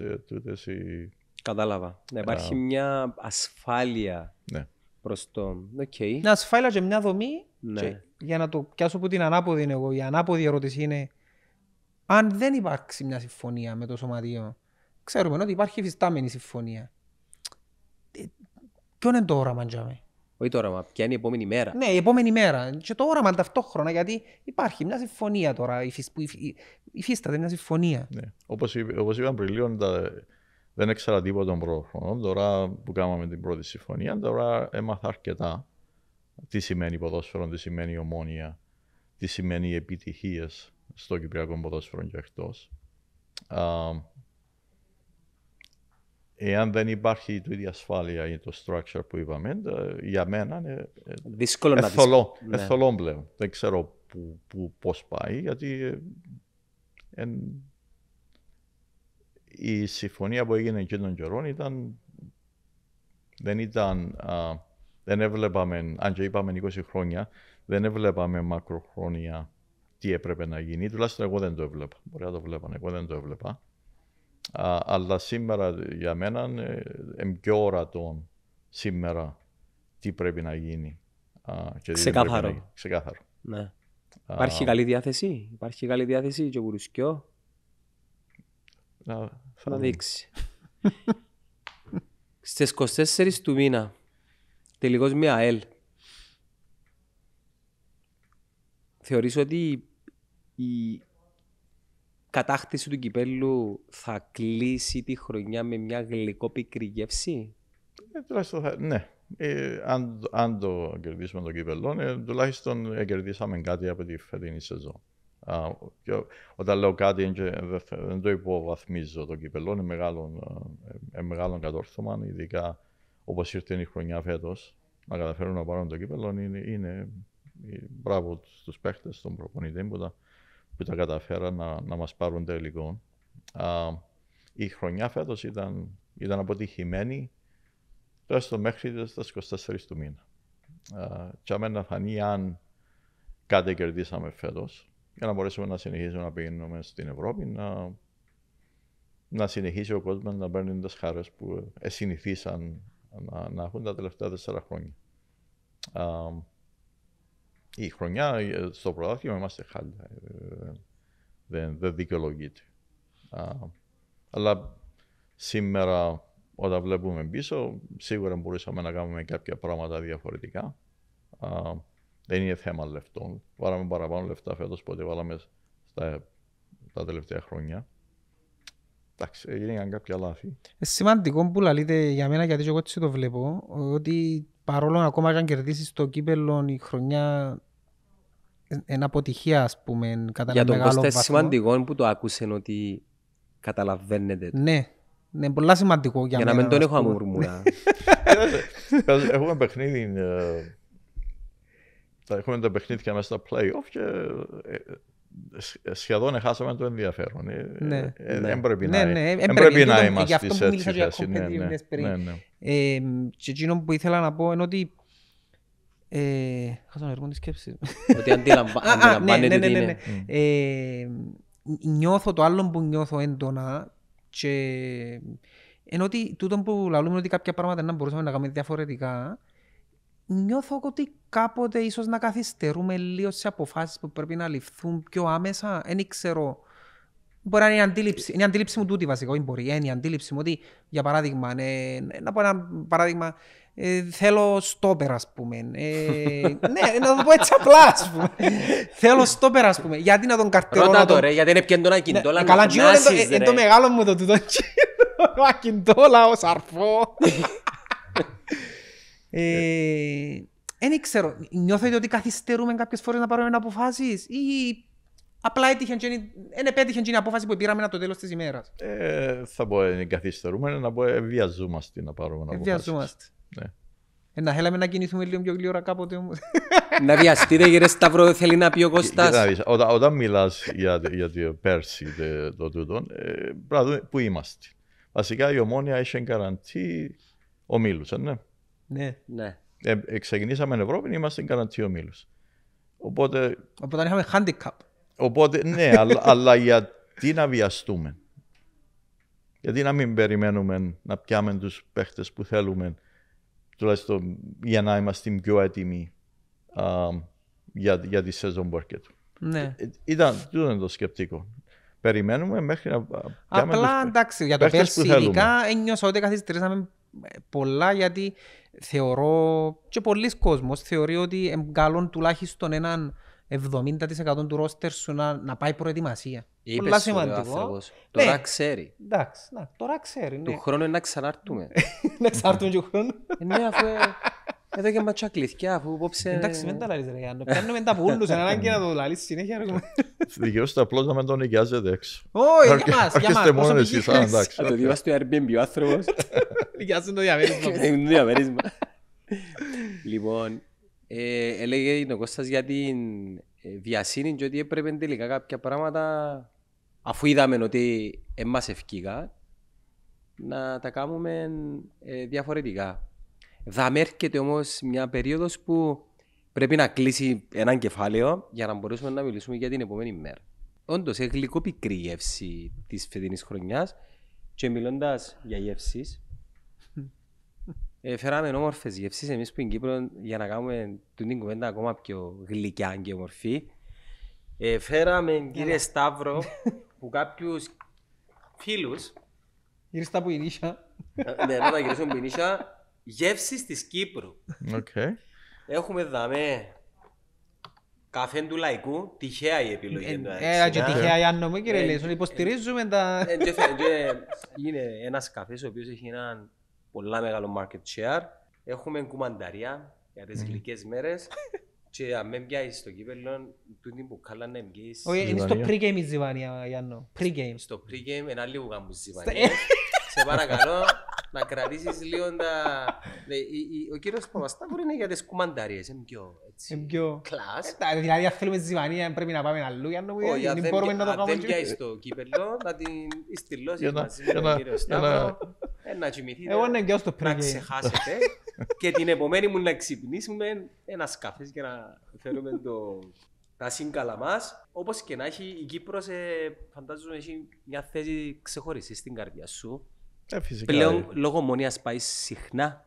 ε, οι... Κατάλαβα. Να υπάρχει μια ασφάλεια ναι προς το... Okay. Να σου και μια δομή ναι. και για να το πιάσω που την ανάποδη είναι εγώ. Η ανάποδη ερώτηση είναι αν δεν υπάρξει μια συμφωνία με το σωματείο. Ξέρουμε ότι υπάρχει φυστάμενη συμφωνία. Ε, Ποιο είναι το όραμα Τζαμέ. Όχι το όραμα, ποια είναι η επόμενη μέρα. Ναι, η επόμενη μέρα. Και το όραμα ταυτόχρονα, γιατί υπάρχει μια συμφωνία τώρα. Υφίσταται μια συμφωνία. Ναι. Όπως είπαμε πριν, δεν έξερα τίποτα τον πρώτο χρόνο. Τώρα που κάναμε την πρώτη συμφωνία, τώρα έμαθα αρκετά τι σημαίνει ποδόσφαιρο, τι σημαίνει ομόνια, τι σημαίνει επιτυχίες στο Κυπριακό ποδόσφαιρο και εκτός. Εάν δεν υπάρχει η ίδια ασφάλεια ή το structure που είπαμε, ε, για μένα είναι ε, δύσκολο εθολό, ναι. εθολό πλέον. Δεν ξέρω πώς πάει, γιατί ε, η συμφωνία που έγινε εκείνων των καιρών ήταν, δεν ήταν, δεν έβλεπαμε, αν και είπαμε 20 χρόνια, δεν έβλεπαμε μακροχρόνια τι έπρεπε να γίνει. Τουλάχιστον εγώ δεν το έβλεπα. Μπορεί να το βλέπαν, εγώ δεν το έβλεπα. αλλά σήμερα για μένα είναι πιο ορατό σήμερα τι πρέπει να γίνει. Α, και ξεκάθαρο. Να... ξεκάθαρο. Ναι. Υπάρχει καλή διάθεση, υπάρχει καλή διάθεση και γουρουσκιό. Θα ναι. [LAUGHS] Στις 24 του μήνα, τελικώς μια ΑΕΛ, θεωρείς ότι η κατάκτηση του κυπέλου θα κλείσει τη χρονιά με μια πικρή γεύση. Ε, ναι. Ε, αν, αν, το κερδίσουμε το κυπελό, τουλάχιστον ε, κερδίσαμε κάτι από τη φετινή σεζόν όταν λέω κάτι δεν το υποβαθμίζω το κυπελό, είναι μεγάλο, ε, ε, μεγάλο κατόρθωμα, ειδικά όπως ήρθε η χρονιά φέτος, να καταφέρουν να πάρουν το κύπελο είναι, είναι μπράβο στους παίχτες, στον προπονητή που τα, που καταφέραν να, να μας πάρουν τελικό. Α, η χρονιά φέτος ήταν, ήταν αποτυχημένη έστω μέχρι τις 24 του μήνα. Τι και να φανεί αν κάτι κερδίσαμε φέτος για να μπορέσουμε να συνεχίσουμε να πηγαίνουμε στην Ευρώπη, να, να συνεχίσει ο κόσμος να παίρνει τις χαρές που συνηθίσαν να, να έχουν τα τελευταία τέσσερα χρόνια. η χρονιά ε, στο πρωτάθλημα είμαστε χάλια. Ε, δεν, δεν δικαιολογείται. αλλά σήμερα όταν βλέπουμε πίσω, σίγουρα μπορούσαμε να κάνουμε κάποια πράγματα διαφορετικά. Δεν είναι θέμα λεφτών. Βάλαμε παραπάνω λεφτά φέτος από ό,τι βάλαμε στα, τα τελευταία χρόνια. Εντάξει, έγιναν κάποια λάθη. Ε, σημαντικό που λέτε για μένα, γιατί εγώ έτσι το βλέπω, ότι παρόλο ακόμα και αν κερδίσεις το κύπελο η χρονιά είναι αποτυχία, ας πούμε, κατά για τον μεγάλο βαθμό. σημαντικό που το άκουσε ότι καταλαβαίνετε. Το. Ναι, ναι, πολλά σημαντικό για, για μένα. Για να μην τον έχω αμουρμούρα. [LAUGHS] Έχουμε παιχνίδι ε, τα έχουμε τα παιχνίδια μέσα στα play-off και ε, ε, ε, σχεδόν χάσαμε το ενδιαφέρον. Ναι, ε, ναι. ναι. να, ναι, ναι, εν πρέπει να είμαστε σε έτσι. Μίλησα για αυτό που ναι, μίλησα πριν. Ε, και εκείνο που ήθελα να πω είναι ότι Χάσαμε έργο της σκέψης. Ότι αντιλαμβάνεται τι είναι. Νιώθω το άλλο που νιώθω έντονα και ενώ ότι τούτο που λαλούμε ότι κάποια πράγματα να μπορούσαμε να κάνουμε διαφορετικά, νιώθω ότι κάποτε ίσως να καθυστερούμε λίγο σε αποφάσεις που πρέπει να ληφθούν πιο άμεσα. Δεν ξέρω. Μπορεί να είναι η αντίληψη, είναι η αντίληψη μου τούτη βασικά, μπορεί, είναι η αντίληψη μου ότι, για παράδειγμα, ναι, να πω ένα παράδειγμα, ε, θέλω στόπερ, ας πούμε. Ε, ναι, να το πω έτσι απλά, ας πούμε. θέλω στόπερ, ας πούμε. Γιατί να τον καρτερώ Ρώτα τώρα, Ρε, γιατί είναι πιέντο ένα κινητό, Ναι, Καλά, κοινό είναι το, το μεγάλο μου το τούτο Ακιντόλα, ο σαρφό. Δεν ε, ξέρω, νιώθετε ότι καθυστερούμε κάποιες φορές να πάρουμε αποφάσεις ή απλά έτυχε δεν επέτυχε την απόφαση που πήραμε το τέλος της ημέρας. Ε, θα πω ε, να καθυστερούμε, να πω ε, βιαζόμαστε να πάρουμε αποφάσεις. Βιαζόμαστε. Ναι. Ε, να θέλαμε να κινηθούμε λίγο πιο γλυόρα κάποτε όμως. να βιαστείτε κύριε Σταυρό, θέλει να πει ο Κώστας. Όταν, όταν μιλάς για, για το πέρσι το, το τούτο, ε, πού είμαστε. Βασικά η Ομόνια είχε καραντή ομίλους, ναι. Ναι. ναι. Ε, ε, ξεκινήσαμε στην Ευρώπη, είμαστε καραντίο μήλου. Οπότε. Οπότε είχαμε handicap. Οπότε, ναι, [LAUGHS] αλλά, αλλά γιατί να βιαστούμε. Γιατί να μην περιμένουμε να πιάμε τους παίχτες που θέλουμε, τουλάχιστον για να είμαστε πιο έτοιμοι για, για τη σεζόν που Ναι. Ε, ε ήταν το σκεπτικό. Περιμένουμε μέχρι να Απλά εντάξει, για το πέρσι ειδικά ένιωσα ότι καθυστερήσαμε πολλά γιατί θεωρώ και πολλοί κόσμος θεωρεί ότι εγκαλών τουλάχιστον έναν 70% του ρόστερ σου να, να πάει προετοιμασία. Είπες σημαντικό. Ναι. Τώρα ναι. ξέρει. Εντάξει, τώρα ξέρει. Ναι. Του χρόνου να ξαναρτούμε. [LAUGHS] να ξαναρτούμε και χρόνος. Ε, ναι, αφού ε, εδώ και ματσά κλειθιά, αφού απόψε... Εντάξει, μην τα λαλείς ρε Γιάννο. Πιάνουμε τα πουλούς, αν ανάγκη να το λαλείς συνέχεια. Δικαιώστε απλώς να μην τον νοικιάζετε έξω. Όχι, για μας, για μας. μόνο εσείς, αν εντάξει. Αν το διαβάσει το Airbnb ο άνθρωπος. [LAUGHS] Νοικιάζει το διαμέρισμα. [LAUGHS] Είναι το διαμέρισμα. Λοιπόν, ε, έλεγε ο Κώστας για την ε, βιασύνη και ότι έπρεπε τελικά κάποια πράγματα, αφού είδαμε ότι εμάς ευκήγα, να τα κάνουμε ε, διαφορετικά. Θα έρχεται όμως μια περίοδος που πρέπει να κλείσει ένα κεφάλαιο για να μπορέσουμε να μιλήσουμε για την επόμενη μέρα. Όντως, έχει έχει πικρή γεύση της φετινής χρονιάς και μιλώντας για γεύσεις. Ε, φέραμε όμορφες γεύσεις εμείς που είναι Κύπρο για να κάνουμε την κουβέντα ακόμα πιο γλυκιά και όμορφη. Ε, φέραμε κύριε Σταύρο που κάποιους φίλους. Γύριστα από η νύχια. Ε, ναι, να από η νύχια. Γεύσεις της Κύπρου. Okay. Έχουμε δαμέ καφέ του λαϊκού, τυχαία η επιλογή ε, του. Ε, και ναι. τυχαία η άνομη κύριε ε, Λέσον, ε, υποστηρίζουμε τα... Είναι ένας καφές ο οποίος έχει έναν πολλά μεγάλο market share. Έχουμε κουμανταριά για τις γλυκές μέρες. Και αν με πιάσεις στο κύπελλο, την που καλά να πιάσεις... Όχι, είναι στο pre-game η ζυβάνια, Γιάννο. Pre-game. Στο pre-game, ένα λίγο γαμπούς ζυβάνια. Σε παρακαλώ, να κρατήσεις λίγο τα. Ναι, ο κύριος Παπαστάκου είναι για τις κουμαντάριες, Είναι πιο. Είναι πιο. Ε, δηλαδή, αν θέλουμε τη ζυμανία, πρέπει να πάμε αλλού για να μπορούμε να το κάνουμε. Αν δεν πιάσεις το κύπελο, να την στυλώσεις μαζί με τον κύριο Σταύρο. Ε, να κοιμηθείτε, να ξεχάσετε. [LAUGHS] Και την επομένη μου να ξυπνήσουμε ένα καφέ για να φέρουμε το τα σύγκαλα μας. Όπως και να έχει, η Κύπρος, ε, φαντάζομαι, έχει μια θέση ξεχωριστή στην καρδιά σου. Ε, φυσικά, Πλέον ε. λόγω μονία πάει συχνά.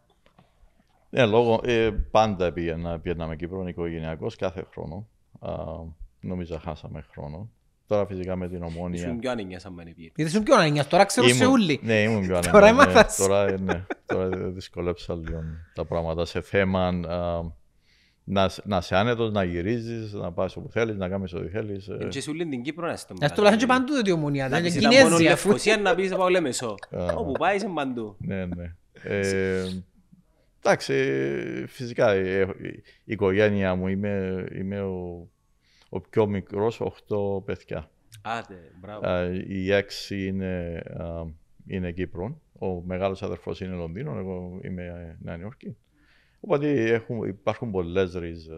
Ναι, λόγω, ε, πάντα πήγαινα, πήγαιναμε Κύπρο οικογενειακό κάθε χρόνο. Α, νομίζω χάσαμε χρόνο. Τώρα φυσικά με την ομόνια. Ήσουν πιο ανενιάς αν μένει πήγαινε. Ήσουν πιο ανενιάς, τώρα ξέρω σε ούλη. Ναι, ήμουν πιο ανενιάς. τώρα έμαθας. Ναι, τώρα, ε, ναι, τώρα δυσκολέψα λίγο τα πράγματα σε θέμα α, να, να είσαι άνετος, να γυρίζεις, να πας όπου θέλεις, να κάνεις ό,τι θέλεις. Ε. Ε, και σου λέει την Κύπρο να είσαι ε, Αυτό λάθο και παντού δεν ομονία. Δεν είναι Κινέζοι. Να Λευκοσία να πεις πάω Λέμεσο. Όπου πάει είσαι παντού. Ναι, ναι. Εντάξει, φυσικά η οικογένεια μου είμαι, είμαι ο, ο πιο μικρός, 8 παιδιά. Άτε, μπράβο. Οι έξι είναι, είναι Κύπρο. Ο μεγάλος αδερφός είναι Λονδίνο, εγώ είμαι Νέα Νιόρκη. Οπότε έχουν, υπάρχουν πολλές ρίζες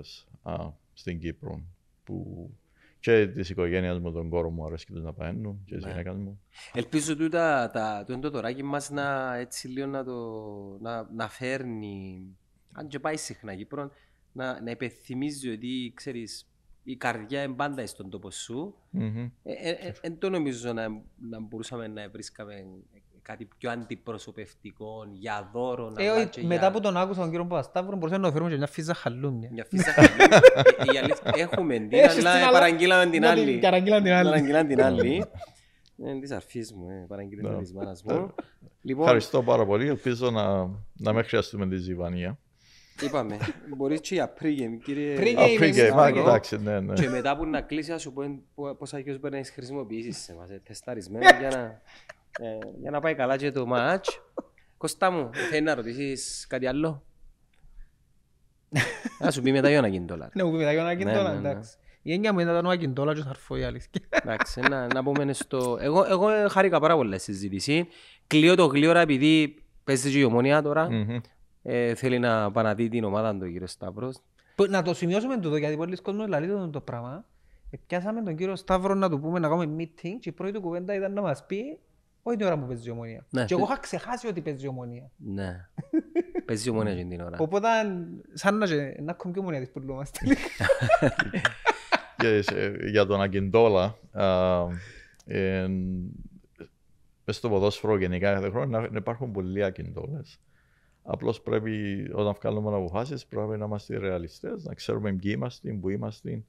στην Κύπρο που και της οικογένειας μου, τον κόρο μου, αρέσει και να παίρνουν και τη γυναίκα μου. Ελπίζω το εντοτοράκι μας να, έτσι λίγο να, το, να, να φέρνει, αν και πάει συχνά Κύπρο, να, να υπενθυμίζει ότι ξέρεις, η καρδιά είναι πάντα στον τόπο σου. Mm-hmm. το νομίζω να μπορούσαμε να βρίσκαμε κάτι πιο αντιπροσωπευτικό για δώρο. Ε, ό, μετά για... που τον άκουσα τον κύριο Παπασταύρο, μπορούσαμε να φέρουμε και μια φύζα χαλούμια. Μια φύζα χαλούμια. Έχουμε την, [LAUGHS] ε, αλλά παραγγείλαμε την άλλη. Παραγγείλαμε την άλλη. Είναι ε, της αρφής μου, ε, παραγγείλαμε ναι. της μάνας μου. Λοιπόν- Ευχαριστώ πάρα πολύ. Ελπίζω να μην χρειαστούμε τη ζυβανία. Είπαμε, μπορείς και για pre-game, κύριε. Pre-game, εντάξει, ναι, ναι. Και μετά που να κλείσει, να σου πω πώς αρχίζεις να χρησιμοποιήσεις σε μας, τεσταρισμένο ναι. για να... Ε, για να πάει καλά και το μάτς. Κωστά μου, θέλεις να ρωτήσεις κάτι άλλο. [LAUGHS] Να σου πει μετά Ιώνα Κιντόλα. Ναι, μου πει μετά Ιώνα Κιντόλα, ναι, ναι, ναι. εντάξει. Η έννοια μου ήταν ο Κιντόλα και θα έρθω η αλήθεια. Εντάξει, να πούμε στο... Εγώ χάρηκα πάρα πολύ στη συζήτηση. Κλείω το γλύωρα επειδή παίζει και η ομονία τώρα. Ε, θέλει να παραδεί την ομάδα του κύριος Σταύρος. Να το σημειώσουμε τούτο γιατί πολλοί κόσμοι λαλεί το πράγμα. Ε, πιάσαμε τον κύριο Σταύρο να του πούμε να κάνουμε meeting και η πρώτη του κουβέντα ήταν να μας πει όχι την ώρα που παίζει η ομονία. Ναι, και εγώ είχα ξεχάσει ότι παίζει η ομονία. Ναι. παίζει η ομονία την ώρα. Οπότε, σαν να, έχουμε και ομονία της λέμε. Για τον Αγκεντόλα, μέσα ε, στο ποδόσφαιρο γενικά κάθε χρόνο υπάρχουν πολλοί Αγκεντόλες. Απλώς πρέπει όταν βγάλουμε αποφάσεις πρέπει να είμαστε ρεαλιστές, να ξέρουμε ποιοι είμαστε, που είμαστε,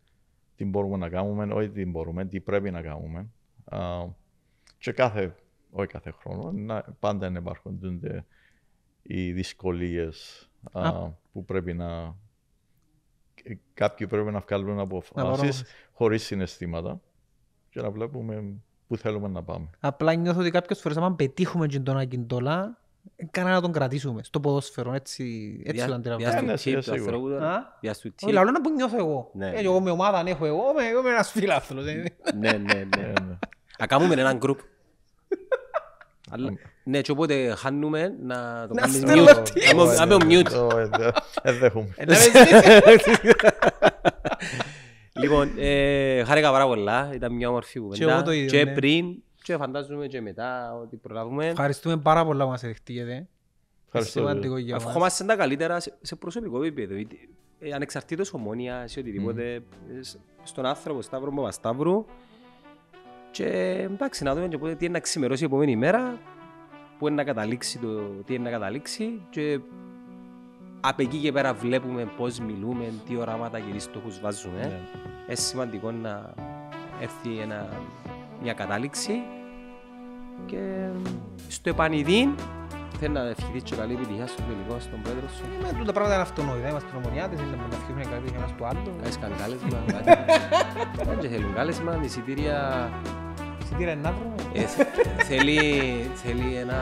τι μπορούμε να κάνουμε, όχι τι μπορούμε, τι πρέπει να κάνουμε. Και κάθε όχι κάθε χρόνο, να, πάντα να υπάρχουν οι δυσκολίες που πρέπει να... Ε, κάποιοι πρέπει να βγάλουν αποφάσει χωρίς συναισθήματα και να βλέπουμε πού θέλουμε να πάμε. Απλά νιώθω ότι κάποιες φορές αν πετύχουμε την τον Αγκιντόλα, κανένα να τον κρατήσουμε στο ποδόσφαιρο, έτσι, έτσι το αντιλαμβάνω. Ο να είναι που νιώθω εγώ. Ναι, ε, ναι. Εγώ με ομάδα αν έχω εγώ, είμαι ένας φιλάθρο. Ε. Ναι, ναι, ναι. Ακάμουμε ναι, έναν γκρουπ. Ναι, και οπότε χάνουμε να το κάνεις mute. Να με mute. Δεν ε, Λοιπόν, ε, χάρηκα πάρα πολλά. Ήταν μια όμορφη κουβέντα. Και ναι. πριν, και φαντάζομαι και μετά ότι προλάβουμε. Ευχαριστούμε πάρα πολλά που μας δεχτήκετε. Ευχόμαστε τα καλύτερα σε προσωπικό επίπεδο. Ε, ανεξαρτήτως ομόνιας, σε οτιδήποτε, στον άνθρωπο Σταύρο Παπασταύρου, και εντάξει, να δούμε και τι είναι να ξημερώσει η επόμενη μέρα, πού είναι να καταλήξει το τι είναι να καταλήξει. Και από εκεί και πέρα βλέπουμε πώς μιλούμε, τι οράματα και τι στόχους βάζουμε. Ναι. Είναι σημαντικό να έρθει ένα, μια κατάληξη. Και στο επανειδήν... Θέλει να ευχηθείς και καλή επιτυχία στον τελικό στον πρόεδρο σου. Ε, μα τούτα πράγματα είναι αυτονόητα, είμαστε νομονιάτες, είναι να ευχηθούμε καλή επιτυχία μας του άλλου. Κάνεις καν κάλεσμα, [LAUGHS] δεν και θέλουν κάλεσμα, εισιτήρια... Εισιτήρια είναι άκρο. Ε, θέλει ένα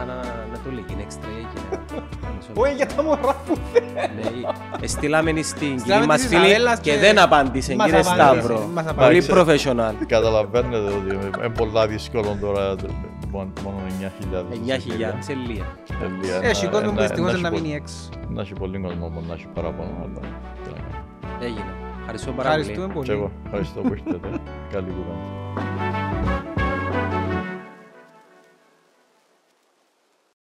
ανατολική, είναι έξτρα για εκείνα. Όχι για τα μωρά που θέλει. Ναι, ε, στείλαμε στην κοινή μας φίλη και δεν απάντησε, κύριε Σταύρο. Πολύ professional. Καταλαβαίνετε ότι είναι πολλά δύσκολο τώρα Λοιπόν, μόνο 9.000. 9.000 σε λίγα. Έχει κόσμο που δυστυχώς να μείνει έξω. Να έχει πολύ κόσμο, να έχει παραπάνω, αλλά Έγινε. Ευχαριστώ πάρα πολύ. Ευχαριστούμε πολύ. Ευχαριστώ που ήρθατε. [LAUGHS] Καλή κουβέντα.